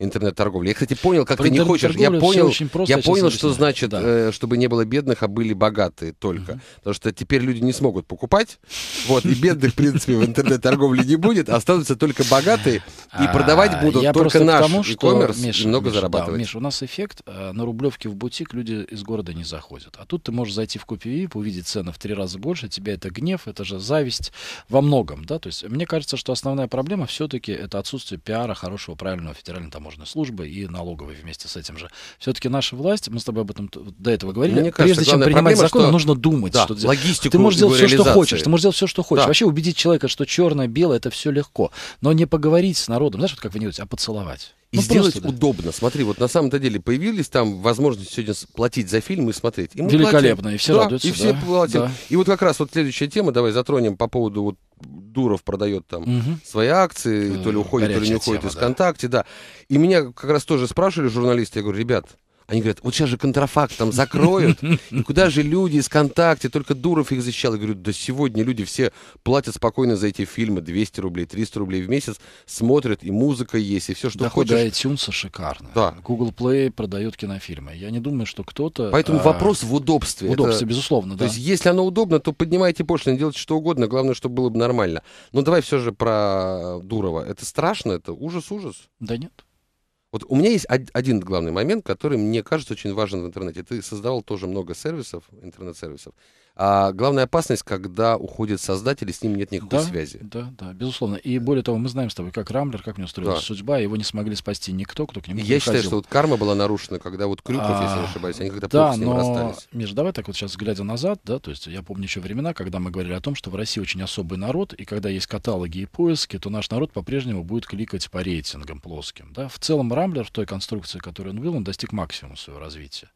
A: интернет-торговли. Я, кстати, понял, как ты не хочешь. Я понял, просто, я, понял, что значит, да. э, чтобы не было бедных, а были богатые только. Угу. Потому что теперь люди не смогут покупать. Вот, и бедных, в принципе, в интернет-торговле не будет. Останутся только богатые. И а, продавать будут только наш тому, что, e-commerce много зарабатывать. Миша,
B: у нас эффект. Э, на Рублевке в бутик люди из города не заходят. А тут ты можешь зайти в Купивип, увидеть цены в три раза больше. Тебя это гнев, это же зависть во многом. Да? То есть мне кажется, что основная проблема все-таки это отсутствие пиара, хорошего, правильного федерального таможенной службы и налоговой вместе с этим же. Все-таки наша власть, мы с тобой об этом до этого говорили, Мне кажется, прежде чем принимать проблема, закон, что... нужно думать. Да, что логистику ты можешь делать все, что хочешь. Ты можешь делать все, что хочешь. Да. Вообще убедить человека, что черное, белое, это все легко. Но не поговорить с народом, знаешь, вот как вы не делаете, а поцеловать. И ну, сделать просто, да. удобно.
A: Смотри, вот на самом-то деле появились там возможность сегодня платить за фильмы и смотреть. И Великолепно, платим. и все да, радуются. И все платят. Да. И вот как раз вот следующая тема, давай затронем по поводу вот Дуров продает там угу. свои акции, ну, то ли уходит, то ли не уходит тема, из да. да. И меня как раз тоже спрашивали журналисты, я говорю, ребят, они говорят, вот сейчас же контрафакт там закроют, и куда же люди из ВКонтакте, только Дуров их защищал. Я говорю, да сегодня люди все платят спокойно за эти фильмы, 200 рублей, 300 рублей в месяц, смотрят, и музыка есть, и все, что Доходы хочешь. Доходы iTunes шикарно. Да.
B: Google Play продает кинофильмы. Я не думаю, что кто-то... Поэтому а... вопрос в
A: удобстве. В удобстве, Это... безусловно, да. То есть если оно удобно, то поднимайте пошлины, делайте что угодно, главное, чтобы было бы нормально. Но давай все же про Дурова. Это страшно? Это ужас-ужас? Да нет. Вот у меня есть один главный момент, который, мне кажется, очень важен в интернете. Ты создавал тоже много сервисов, интернет-сервисов. А главная опасность, когда уходит создатель, и с ним нет никакой да, связи.
B: Да, да, безусловно. И более того, мы знаем с тобой, как Рамблер, как у него строилась да. судьба, его не смогли спасти никто, кто к нему Я не считаю, что
A: вот карма была нарушена, когда вот Крюков, а, если не ошибаюсь, они когда-то да, с ним но... расстались.
B: Миш, давай так вот сейчас, глядя назад, да, то есть я помню еще времена, когда мы говорили о том, что в России очень особый народ, и когда есть каталоги и поиски, то наш народ по-прежнему будет кликать по рейтингам плоским. Да? В целом Рамблер в той конструкции, которую он вел, он достиг максимума своего развития.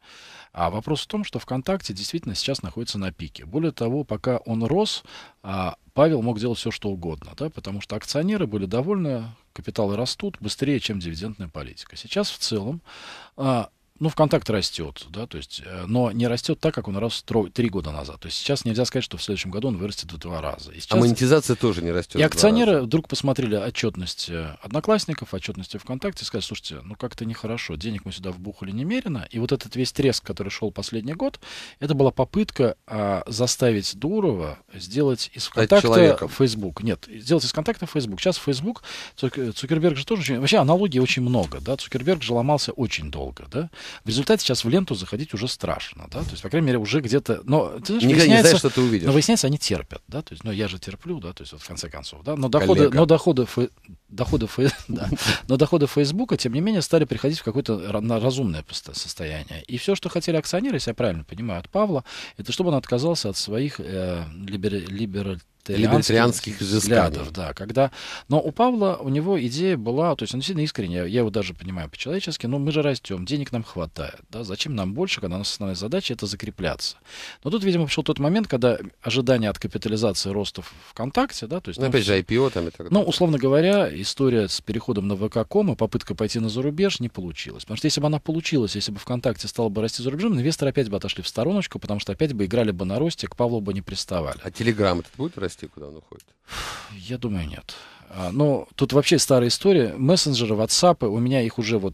B: А вопрос в том, что ВКонтакте действительно сейчас находится на пике. Более того, пока он рос, а, Павел мог делать все, что угодно, да, потому что акционеры были довольны, капиталы растут быстрее, чем дивидендная политика. Сейчас в целом а, ну, ВКонтакт растет, да, то есть, э, но не растет так, как он рос три года назад. То есть сейчас нельзя сказать, что в следующем году он вырастет в два раза. И а сейчас... А
A: монетизация тоже не растет. И акционеры
B: вдруг посмотрели отчетность э, одноклассников, отчетности ВКонтакте и сказали, слушайте, ну как-то нехорошо, денег мы сюда вбухали немерено, и вот этот весь треск, который шел последний год, это была попытка а, заставить Дурова сделать из ВКонтакта Facebook. Нет, сделать из ВКонтакта Facebook. Сейчас Facebook, Цукерберг же тоже очень... Вообще аналогий очень много, да, Цукерберг же ломался очень долго, да, в результате сейчас в ленту заходить уже страшно, да, то есть, по крайней мере, уже где-то, но ты знаешь, Никогда не знаешь, что ты увидишь. Но выясняется, они терпят, да, то есть, ну, я же терплю, да, то есть, вот, в конце концов, да, но доходы, Коллега. но доходы, доходов да, но доходы Фейсбука, тем не менее, стали приходить в какое-то разумное состояние. И все, что хотели акционеры, если я правильно понимаю, от Павла, это чтобы он отказался от своих э, либер, либер, либертарианских взглядов, да, когда, но у Павла, у него идея была, то есть он сильно искренне, я его даже понимаю по-человечески, но «Ну, мы же растем, денег нам хватает, да, зачем нам больше, когда у нас основная задача это закрепляться. Но тут, видимо, пришел тот момент, когда ожидания от капитализации роста ВКонтакте, да, то есть... Ну, там, опять же, IPO там и так ну, далее. Ну, условно говоря, история с переходом на ВК.ком и попытка пойти на зарубеж не получилась. Потому что если бы она получилась, если бы ВКонтакте стала бы расти за рубежом, инвесторы опять бы отошли в стороночку, потому что опять бы играли бы на росте, к Павлу бы не приставали. А Телеграм этот будет
A: расти, куда он уходит?
B: Я думаю, нет. А, ну, тут вообще старая история. Мессенджеры, WhatsApp, у меня их уже вот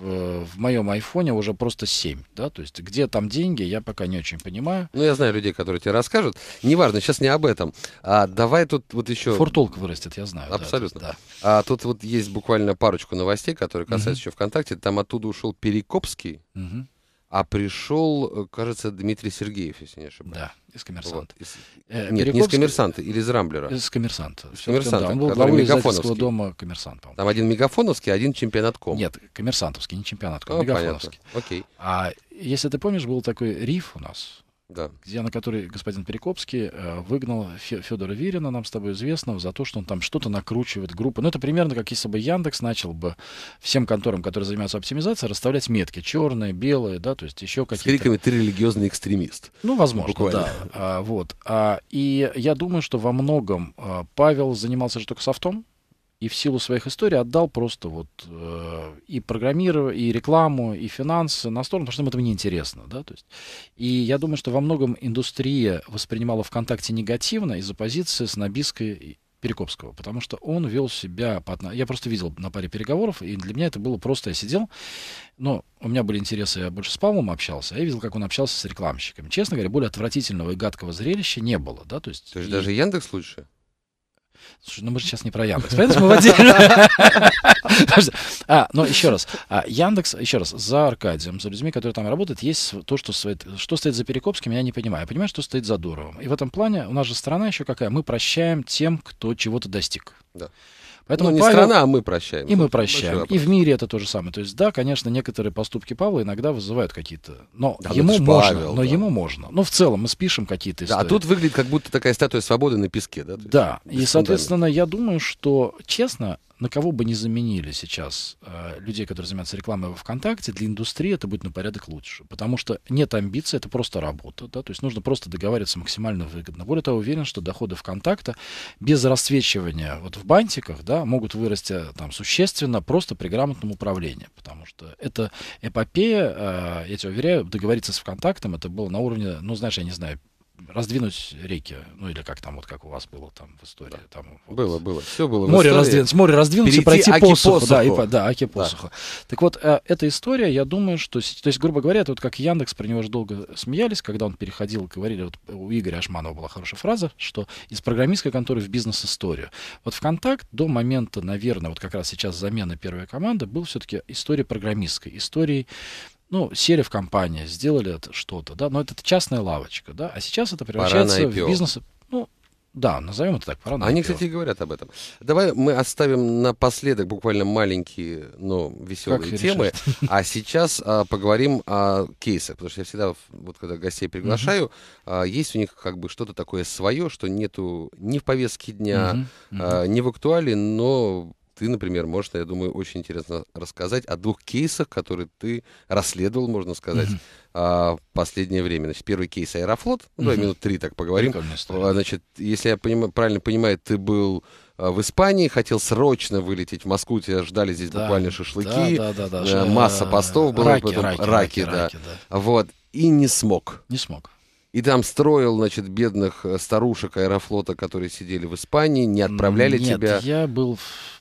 B: э, в моем айфоне уже просто 7, да, то есть где там деньги, я пока не очень понимаю.
A: Ну, я знаю людей, которые тебе расскажут. Неважно, сейчас не об этом. А давай тут вот еще... Фортулка
B: вырастет, я знаю. Абсолютно. Да, тут,
A: да. А тут вот есть буквально парочку новостей, которые касаются угу. еще ВКонтакте. Там оттуда ушел Перекопский. Угу а пришел, э, кажется, Дмитрий Сергеев, если не ошибаюсь. Да, из коммерсанта. Вот,
B: из... Э, Нет, Перековский... не из коммерсанта, или из Рамблера. Из коммерсанта. Из коммерсанта, да, он был главой издательского дома коммерсант,
A: по-моему. Там один мегафоновский, один чемпионатком. Нет, коммерсантовский, не
B: чемпионатком, О, мегафоновский. Понятно. Окей. А если ты помнишь, был такой риф у нас, да. где, на который господин Перекопский э, выгнал Федора Вирина, нам с тобой известного, за то, что он там что-то накручивает группы. Ну, это примерно как если бы Яндекс начал бы всем конторам, которые занимаются оптимизацией, расставлять метки черные, белые, да, то есть еще какие-то... С криками «ты
A: религиозный экстремист». Ну, возможно, Буквально. да.
B: А, вот. А, и я думаю, что во многом а, Павел занимался же только софтом, и в силу своих историй отдал просто вот э, и программирование, и рекламу, и финансы на сторону, потому что им это интересно, да, то есть. И я думаю, что во многом индустрия воспринимала ВКонтакте негативно из-за позиции снобистской Перекопского, потому что он вел себя... По отно... Я просто видел на паре переговоров, и для меня это было просто... Я сидел, но у меня были интересы, я больше с Павлом общался, а я видел, как он общался с рекламщиками. Честно говоря, более отвратительного и гадкого зрелища не было, да, то есть... То есть и... даже Яндекс лучше? Слушай, ну мы же сейчас не про Яндекс. Поэтому мы в отдельно. А, но еще раз. А, Яндекс, еще раз, за Аркадием, за людьми, которые там работают, есть то, что стоит, что стоит за Перекопским, я не понимаю. Я понимаю, что стоит за Дуровым. И в этом плане у нас же страна еще какая. Мы прощаем тем, кто чего-то достиг. Да.
A: Поэтому ну, не Павел... страна, а мы прощаем. И мы прощаем. И в
B: мире это то же самое. То есть, да, конечно, некоторые поступки Павла иногда вызывают какие-то... Но да, ему можно. Павел, но да. ему можно. Но ну, в целом мы спишем какие-то истории. Да, а тут выглядит
A: как будто такая статуя свободы на песке, да? Да. И, соответственно,
B: я думаю, что, честно, на кого бы не заменили сейчас э, людей, которые занимаются рекламой во ВКонтакте, для индустрии это будет на порядок лучше. Потому что нет амбиций, это просто работа. Да? То есть нужно просто договариваться максимально выгодно. Более того, уверен, что доходы ВКонтакта без рассвечивания вот в бантиках да, могут вырасти э, там, существенно просто при грамотном управлении. Потому что это эпопея, э, я тебе уверяю, договориться с ВКонтактом, это было на уровне, ну, знаешь, я не знаю, раздвинуть реки, ну или как там вот как у вас было там в истории, да. там вот, было, было, все было. Море раздвинуть, море раздвинуть Перейти и пройти аки посуху, посуху, да, и, да, аки посуху. Да. Так вот э, эта история, я думаю, что, то есть грубо говоря, это вот как Яндекс про него же долго смеялись, когда он переходил, говорили, вот у Игоря Ашманова была хорошая фраза, что из программистской конторы в бизнес-историю. Вот ВКонтакт до момента, наверное, вот как раз сейчас замена первой команды был все-таки история программистской, историей ну, сели в компании, сделали что-то, да, но это частная лавочка, да, а сейчас это превращается в бизнес, ну, да, назовем это так, на паранойя. Они, кстати,
A: говорят об этом. Давай мы оставим напоследок буквально маленькие, но веселые как темы. Решать? А сейчас а, поговорим о кейсах. Потому что я всегда, вот когда гостей приглашаю, uh-huh. а, есть у них как бы что-то такое свое, что нету ни в повестке дня, uh-huh. Uh-huh. А, ни в актуале, но ты, например, можешь, я думаю, очень интересно рассказать о двух кейсах, которые ты расследовал, можно сказать, mm-hmm. последнее время. Значит, первый кейс Аэрофлот, ну, давай минут три так поговорим. А, значит, если я поним... правильно понимаю, ты был а, в Испании, хотел срочно вылететь в Москву, тебя ждали здесь да, буквально шашлыки, да, да, да, э, да, масса постов было, раки, потом раки, раки, раки, да. раки да. Вот, и не смог. Не смог. И там строил, значит, бедных э, старушек аэрофлота, которые сидели в Испании, не отправляли Нет, тебя.
B: Я был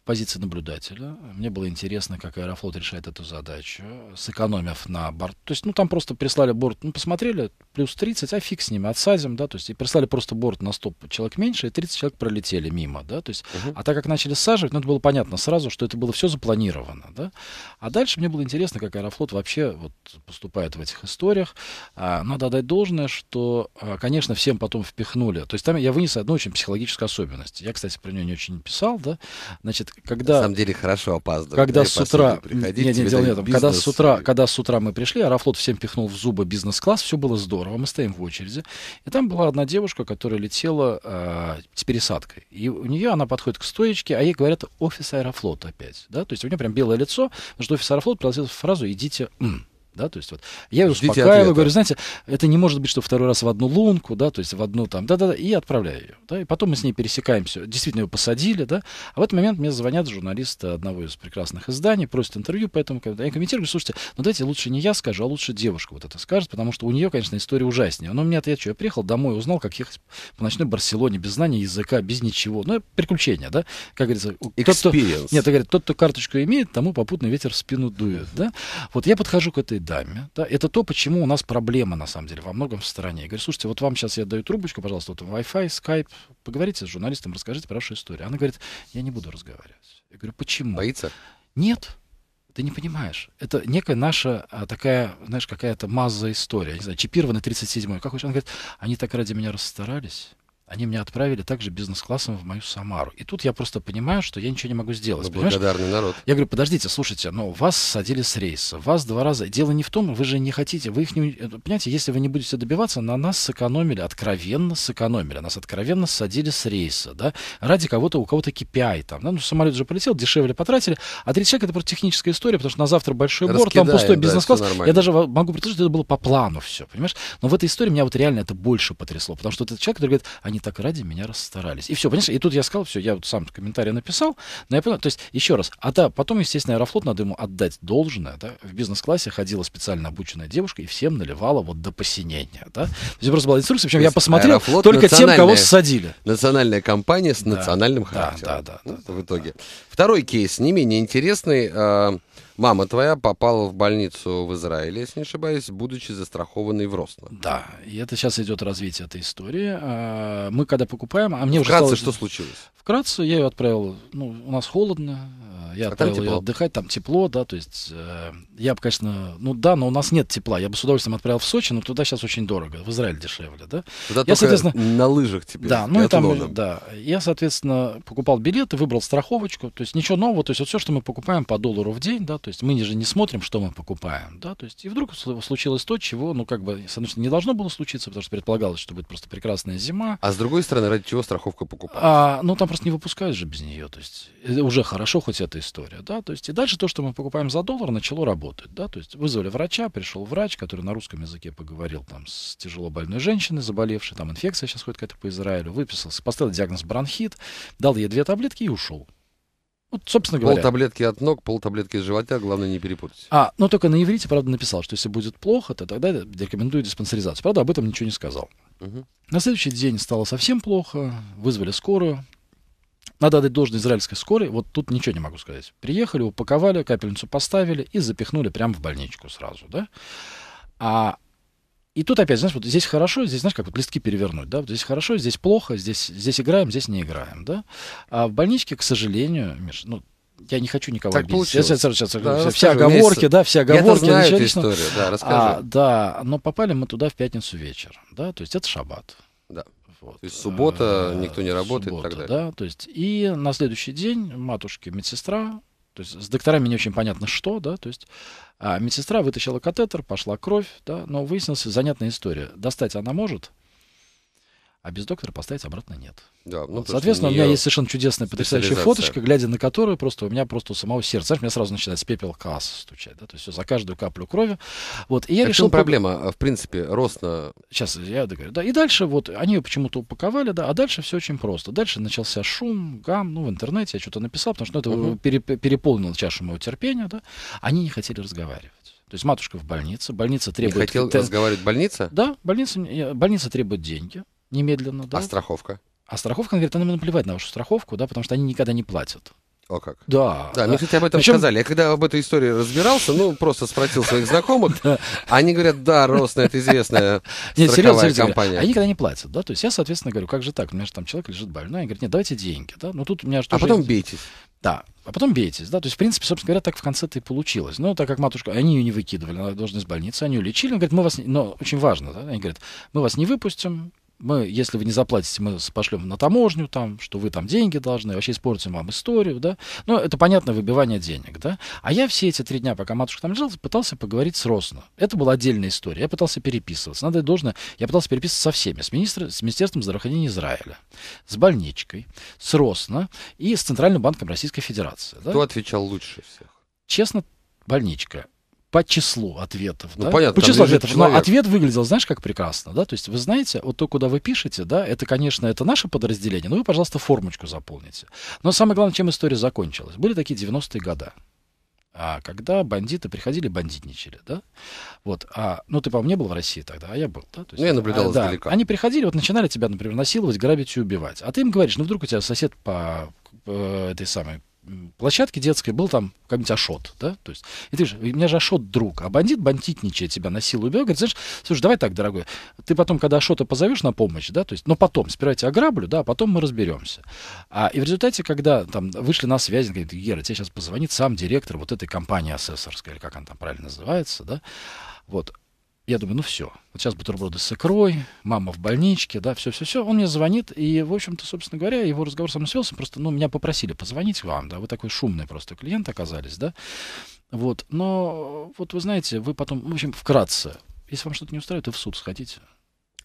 B: позиции наблюдателя. Мне было интересно, как Аэрофлот решает эту задачу, сэкономив на борт. То есть, ну, там просто прислали борт, ну, посмотрели, плюс 30, а фиг с ними, отсадим, да, то есть, и прислали просто борт на стоп, человек меньше, и 30 человек пролетели мимо, да, то есть, угу. а так как начали саживать, ну, это было понятно сразу, что это было все запланировано, да. А дальше мне было интересно, как Аэрофлот вообще вот поступает в этих историях. А, надо отдать должное, что, а, конечно, всем потом впихнули. То есть, там я вынес одну очень психологическую особенность. Я, кстати, про нее не очень писал, да. Значит, когда... На самом деле хорошо опаздывать. Когда с утра... нет, нет, дело не Когда с утра, когда с утра мы пришли, Аэрофлот всем пихнул в зубы бизнес-класс, все было здорово, мы стоим в очереди. И там была одна девушка, которая летела э, с пересадкой. И у нее она подходит к стоечке, а ей говорят офис Аэрофлота опять. Да? То есть у нее прям белое лицо, потому что офис Аэрофлота произносит фразу «идите...» м" да, то есть вот я его успокаиваю, говорю, знаете, это не может быть, что второй раз в одну лунку, да, то есть в одну там, да-да-да, и отправляю ее, да, и потом мы с ней пересекаемся, действительно ее посадили, да, а в этот момент мне звонят журналисты одного из прекрасных изданий, просят интервью, поэтому когда я комментирую, слушайте, ну дайте лучше не я скажу, а лучше девушка вот это скажет, потому что у нее, конечно, история ужаснее, но мне ответ, что я приехал домой, узнал, как ехать по ночной Барселоне без знания языка, без ничего, ну, приключения, да, как говорится, тот, кто, нет, говорит, тот, кто карточку имеет, тому попутный ветер в спину дует, да, вот я подхожу к этой годами. Да, это то, почему у нас проблема, на самом деле, во многом в стране. Я говорю, слушайте, вот вам сейчас я даю трубочку, пожалуйста, вот Wi-Fi, Skype, поговорите с журналистом, расскажите про вашу историю. Она говорит, я не буду разговаривать. Я говорю, почему? Боится? Нет, ты не понимаешь. Это некая наша а, такая, знаешь, какая-то маза история. Я не знаю, чипированный 37-й. Как хочешь? Она говорит, они так ради меня расстарались они меня отправили также бизнес-классом в мою Самару. И тут я просто понимаю, что я ничего не могу сделать. Ну, благодарный народ. Я говорю, подождите, слушайте, но вас садили с рейса, вас два раза. Дело не в том, вы же не хотите, вы их не... Э, понимаете, если вы не будете добиваться, на нас сэкономили, откровенно сэкономили. Нас откровенно садили с рейса, да, ради кого-то, у кого-то KPI там. Да? Ну, самолет же полетел, дешевле потратили. А три человека — это просто техническая история, потому что на завтра большой борт, там пустой бизнес-класс. Я даже могу предположить, что это было по плану все, понимаешь? Но в этой истории меня вот реально это больше потрясло, потому что этот человек, который говорит, они «А они так ради меня расстарались. И все, понимаешь, и тут я сказал, все, я вот сам комментарий написал, но я понял, то есть, еще раз, а да, потом, естественно, Аэрофлот, надо ему отдать должное, да, в бизнес-классе ходила специально обученная девушка и всем наливала вот до посинения, да. То есть, просто была инструкция, причем я посмотрел Аэрофлот только тем, кого садили.
A: Национальная компания с да, национальным характером. Да, да, да. Ну, да в итоге. Да. Второй кейс, не менее интересный, а, Мама твоя попала в больницу в Израиле, если не ошибаюсь, будучи застрахованной в Росно. Да,
B: и это сейчас идет развитие этой истории. А, мы когда покупаем, а мне Вкратце, уже стало... что случилось? Вкратце я ее отправил, ну, у нас холодно, я а отправил ее отдыхать, там тепло, да, то есть э, я бы, конечно, ну да, но у нас нет тепла. Я бы с удовольствием отправил в Сочи, но туда сейчас очень дорого, в Израиль дешевле, да.
A: Туда я, соответственно,
B: на лыжах теперь. Да, ну и там, да. Я, соответственно, покупал билеты, выбрал страховочку, то есть ничего нового, то есть вот все, что мы покупаем по доллару в день, да, то есть мы же не смотрим, что мы покупаем, да, то есть и вдруг случилось то, чего, ну как бы, с не должно было случиться, потому что предполагалось, что будет просто прекрасная зима.
A: А с другой стороны, ради чего страховка
B: покупалась? А, ну там просто не выпускают же без нее, то есть э, уже хорошо хоть это история, да, то есть и дальше то, что мы покупаем за доллар, начало работать, да, то есть вызвали врача, пришел врач, который на русском языке поговорил там с тяжело больной женщиной, заболевшей, там инфекция сейчас ходит какая-то по Израилю, выписался, поставил диагноз бронхит, дал ей две таблетки и ушел. Вот, собственно говоря. Пол
A: таблетки от ног, пол таблетки из живота, главное не перепутать.
B: А, ну только на иврите, правда, написал, что если будет плохо, то тогда рекомендую диспансеризацию. Правда, об этом ничего не сказал. Угу. На следующий день стало совсем плохо, вызвали скорую, надо отдать должное израильской скорой, вот тут ничего не могу сказать. Приехали, упаковали, капельницу поставили и запихнули прямо в больничку сразу, да. А и тут опять, знаешь, вот здесь хорошо, здесь, знаешь, как вот листки перевернуть, да, вот здесь хорошо, здесь плохо, здесь, здесь играем, здесь не играем, да. А в больничке, к сожалению, Миш, ну, я не хочу никого так обидеть. Получилось. сейчас, сейчас, да, все оговорки, вместе. да, все оговорки. Я знаю эту историю, да, а, расскажи. А, да, но попали мы туда в пятницу вечером, да, то есть это шаббат.
A: Вот. То есть суббота, э, никто не работает
B: суббота, и так далее. Да, то есть и на следующий день матушки, медсестра, то есть с докторами не очень понятно что, да, то есть а медсестра вытащила катетер, пошла кровь, да, но выяснилась занятная история. Достать она может, а без доктора поставить обратно нет. Да, ну, вот, соответственно, у меня есть совершенно чудесная, потрясающая фоточка, глядя на которую просто у меня просто у самого сердца, знаешь, у меня сразу начинает с пепел касс стучать, да, то есть все, за каждую каплю крови. Вот, и я а решил... проблема, в принципе, рост на... Сейчас я договорю, да, и дальше вот они ее почему-то упаковали, да, а дальше все очень просто. Дальше начался шум, гам, ну, в интернете я что-то написал, потому что ну, это угу. переполнило чашу моего терпения, да, они не хотели разговаривать. То есть матушка в больнице, больница требует... Не хотел разговаривать больница? Да, больница, больница требует деньги немедленно, да. А страховка? А страховка, она говорит, она наплевать на вашу страховку, да, потому что они никогда не платят. О как. Да. Да, да. Ну, мне, кстати, об этом Причем...
A: сказали. Я когда об этой истории разбирался, ну, просто спросил своих знакомых, они говорят, да, Росна, ну, это известная нет, серьезно, компания. Они когда
B: не платят, да, то есть я, соответственно, говорю, как же так, у меня же там человек лежит больной, они говорят, нет, давайте деньги, да, ну тут у меня что А потом бейтесь. Да, а потом бейтесь, да, то есть, в принципе, собственно говоря, так в конце-то и получилось. Но так как матушка, они ее не выкидывали, она должна из больницы, они ее лечили, он говорит, мы вас, но очень важно, да, они говорят, мы вас не выпустим, мы, если вы не заплатите, мы пошлем на таможню там, что вы там деньги должны, вообще испортим вам историю, да. Но это понятно, выбивание денег, да. А я все эти три дня, пока матушка там лежала, пытался поговорить с Росно. Это была отдельная история. Я пытался переписываться. Надо должно... Я пытался переписываться со всеми. С, министр... с Министерством здравоохранения Израиля, с больничкой, с Росно и с Центральным банком Российской Федерации. Да? Кто отвечал лучше всех? Честно, больничка по числу ответов. Ну, да? понятно. По числу ответов. Человек. Но ответ выглядел, знаешь, как прекрасно, да? То есть вы знаете, вот то, куда вы пишете, да, это, конечно, это наше подразделение, но вы, пожалуйста, формочку заполните. Но самое главное, чем история закончилась. Были такие 90-е годы. А когда бандиты приходили, бандитничали, да? Вот, а, ну, ты, по-моему, не был в России тогда, а я был, да? То есть, ну, я наблюдал а, издалека. Да, они приходили, вот начинали тебя, например, насиловать, грабить и убивать. А ты им говоришь, ну, вдруг у тебя сосед по, по э, этой самой площадке детской был там какой-нибудь Ашот, да, то есть, и ты же, у меня же Ашот друг, а бандит бандитничает тебя на силу убивает, говорит, знаешь, слушай, давай так, дорогой, ты потом, когда Ашота позовешь на помощь, да, то есть, но ну, потом, сперва я тебя ограблю, да, а потом мы разберемся. А, и в результате, когда там вышли на связь, говорит, Гера, тебе сейчас позвонит сам директор вот этой компании асессорской, или как она там правильно называется, да, вот, я думаю, ну все, вот сейчас бутерброды с икрой, мама в больничке, да, все-все-все. Он мне звонит, и, в общем-то, собственно говоря, его разговор со мной свелся, просто, ну, меня попросили позвонить вам, да, вы такой шумный просто клиент оказались, да. Вот, но вот вы знаете, вы потом, в общем, вкратце, если вам что-то не устраивает, вы в суд сходите.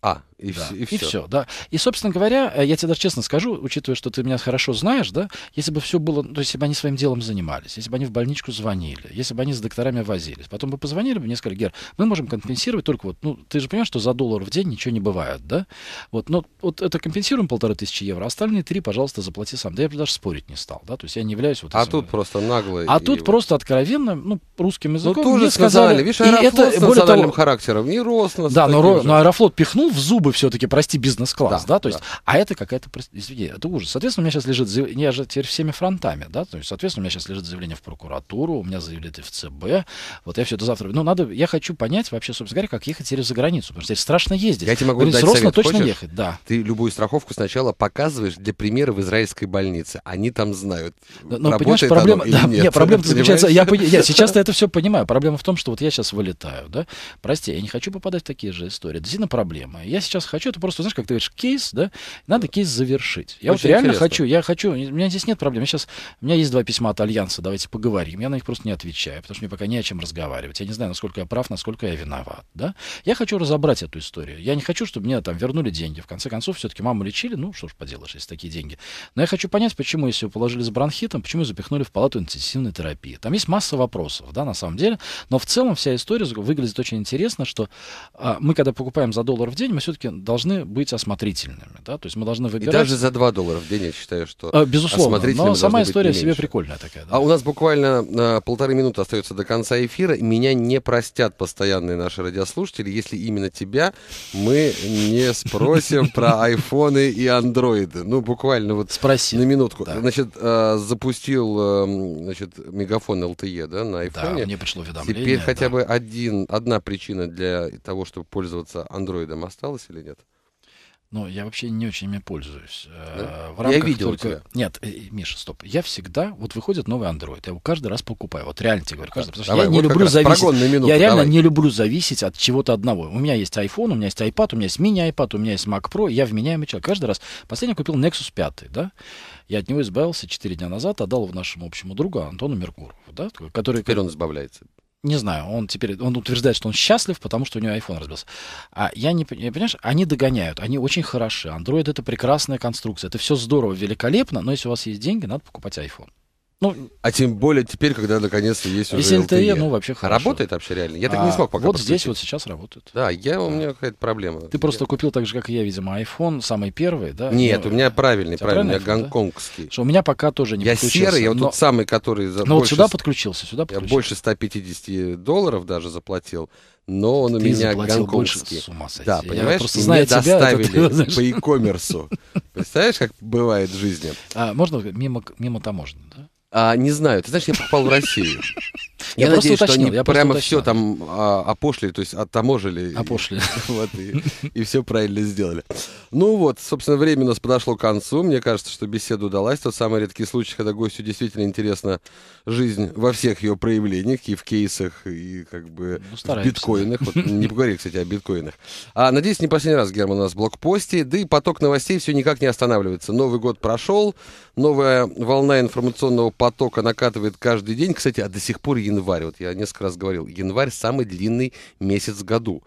B: А, и, да. и, все. и все, да. И, собственно говоря, э, я тебе даже честно скажу, учитывая, что ты меня хорошо знаешь, да, если бы все было, ну, то есть, если бы они своим делом занимались, если бы они в больничку звонили, если бы они с докторами возились, потом бы позвонили бы мне сказали, Гер, мы можем компенсировать только вот, ну, ты же понимаешь, что за доллар в день ничего не бывает, да? Вот, но вот это компенсируем полторы тысячи евро, остальные три, пожалуйста, заплати сам. Да я бы даже спорить не стал, да, то есть я не являюсь вот а этим... А тут
A: просто нагло. А и... тут
B: просто откровенно, ну, русским ну, языком ну, тоже сказали, сказали, видишь, и это, более того,
A: характером, не Роснос. Да, но, но
B: Аэрофлот пихнул в зубы все-таки, прости, бизнес-класс, да, да, то есть, да. а это какая-то, извини, это ужас. Соответственно, у меня сейчас лежит заявление, я же теперь всеми фронтами, да, то есть, соответственно, у меня сейчас лежит заявление в прокуратуру, у меня заявление в ЦБ, вот я все это завтра, ну, надо, я хочу понять вообще, собственно говоря, как ехать теперь за границу, потому что теперь страшно ездить. Я тебе могу Блин, дать совет, точно хочешь? ехать, да.
A: Ты любую страховку сначала показываешь для примера в израильской больнице, они там знают,
B: но, но понимаешь, проблема, да, нет. нет проблема заключается, я, я сейчас-то это все понимаю, проблема в том, что вот я сейчас вылетаю, да, прости, я не хочу попадать в такие же истории, это действительно проблема, я сейчас хочу, это просто, знаешь, как ты говоришь, кейс, да? Надо кейс завершить. Я Очень вот реально хочу, я хочу, у меня здесь нет проблем. Я сейчас, у меня есть два письма от Альянса, давайте поговорим. Я на них просто не отвечаю, потому что мне пока не о чем разговаривать. Я не знаю, насколько я прав, насколько я виноват, да? Я хочу разобрать эту историю. Я не хочу, чтобы мне там вернули деньги. В конце концов, все-таки маму лечили, ну, что ж поделаешь, есть такие деньги. Но я хочу понять, почему, если вы положили с бронхитом, почему запихнули в палату интенсивной терапии. Там есть масса вопросов, да, на самом деле. Но в целом вся история выглядит очень интересно, что а, мы, когда покупаем за доллар в день, мы все-таки должны быть осмотрительными. Да? То есть мы должны выбирать... И даже за 2 доллара в день я считаю, что а, Безусловно, но сама история себе прикольная
A: такая. Да? А у нас буквально а, полторы минуты остается до конца эфира. Меня не простят постоянные наши радиослушатели, если именно тебя мы не спросим про айфоны и андроиды. Ну, буквально вот Спроси. на минутку. Да. Значит, а, запустил э, значит, мегафон LTE да, на айфоне. Да, мне пришло уведомление. Теперь хотя да. бы один, одна причина для того, чтобы пользоваться андроидом осталась осталось или нет?
B: Ну, я вообще не очень ими пользуюсь. Э, да? В я видел только... тебя. Нет, э, э, Миша, стоп. Я всегда... Вот выходит новый Android. Я его каждый раз покупаю. Вот реально тебе говорю. Каждый... Потому давай, я вот не люблю зависеть... Минуту, я реально давай. не люблю зависеть от чего-то одного. У меня есть iPhone, у меня есть iPad, у меня есть мини-iPad, у меня есть Mac Pro. Я вменяемый человек. Каждый раз. Последний купил Nexus 5, да? Я от него избавился 4 дня назад, отдал его нашему общему другу Антону Меркурову, да? Который... Теперь он избавляется не знаю, он теперь, он утверждает, что он счастлив, потому что у него iPhone разбился. А я не, понимаешь, они догоняют, они очень хороши. Android это прекрасная конструкция, это все здорово, великолепно, но если у вас есть деньги, надо покупать iPhone.
A: Ну, а тем более теперь, когда наконец-то есть уже LTE. LTE. ну вообще хорошо. Работает вообще реально?
B: Я а, так не смог пока Вот подключить. здесь вот сейчас работает.
A: Да, я, у меня какая-то проблема. Ты я... просто
B: купил так же, как и я, видимо, iPhone, самый первый, да? Нет, ну, у
A: меня правильный, правильный, у меня гонконгский. Да?
B: Что, у меня пока тоже не Я серый, я но... вот тот самый,
A: который... За ну вот сюда подключился, сюда подключился. Я больше 150 долларов даже заплатил но он Ты у меня гонконгский. С ума сойти. Да, понимаешь? Я просто знаю тебя, доставили это, ты, по e-commerce. Представляешь, как бывает в жизни?
B: А, можно мимо, мимо таможни, да?
A: А, не знаю. Ты знаешь, я попал в Россию. Я, я надеюсь, уточнил, что они я прямо уточнил. все там а, опошли, то есть оттаможили. Опошли. И, вот, и, и все правильно сделали. Ну вот, собственно, время у нас подошло к концу. Мне кажется, что беседа удалась. Тот самый редкий случай, когда гостю действительно интересна жизнь во всех ее проявлениях, и в кейсах, и как бы ну, в биткоинах. Вот, не поговорили, кстати, о биткоинах. А, надеюсь, не последний раз, Герман, у нас в блокпосте. Да и поток новостей все никак не останавливается. Новый год прошел, новая волна информационного потока накатывает каждый день. Кстати, а до сих пор январь. Вот я несколько раз говорил, январь самый длинный месяц в году.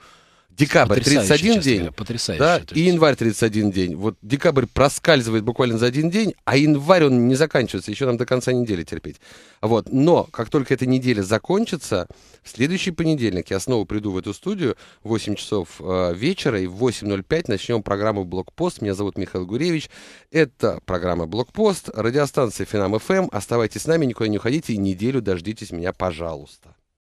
A: Декабрь потрясающе, 31
B: день. Потрясающе. Да,
A: и январь 31 день. Вот декабрь проскальзывает буквально за один день, а январь он не заканчивается, еще нам до конца недели терпеть. Вот. Но как только эта неделя закончится, в следующий понедельник я снова приду в эту студию в 8 часов э, вечера и в 8.05 начнем программу «Блокпост». Меня зовут Михаил Гуревич. Это программа «Блокпост», радиостанция «Финам-ФМ». Оставайтесь с нами, никуда не уходите и неделю дождитесь меня, пожалуйста.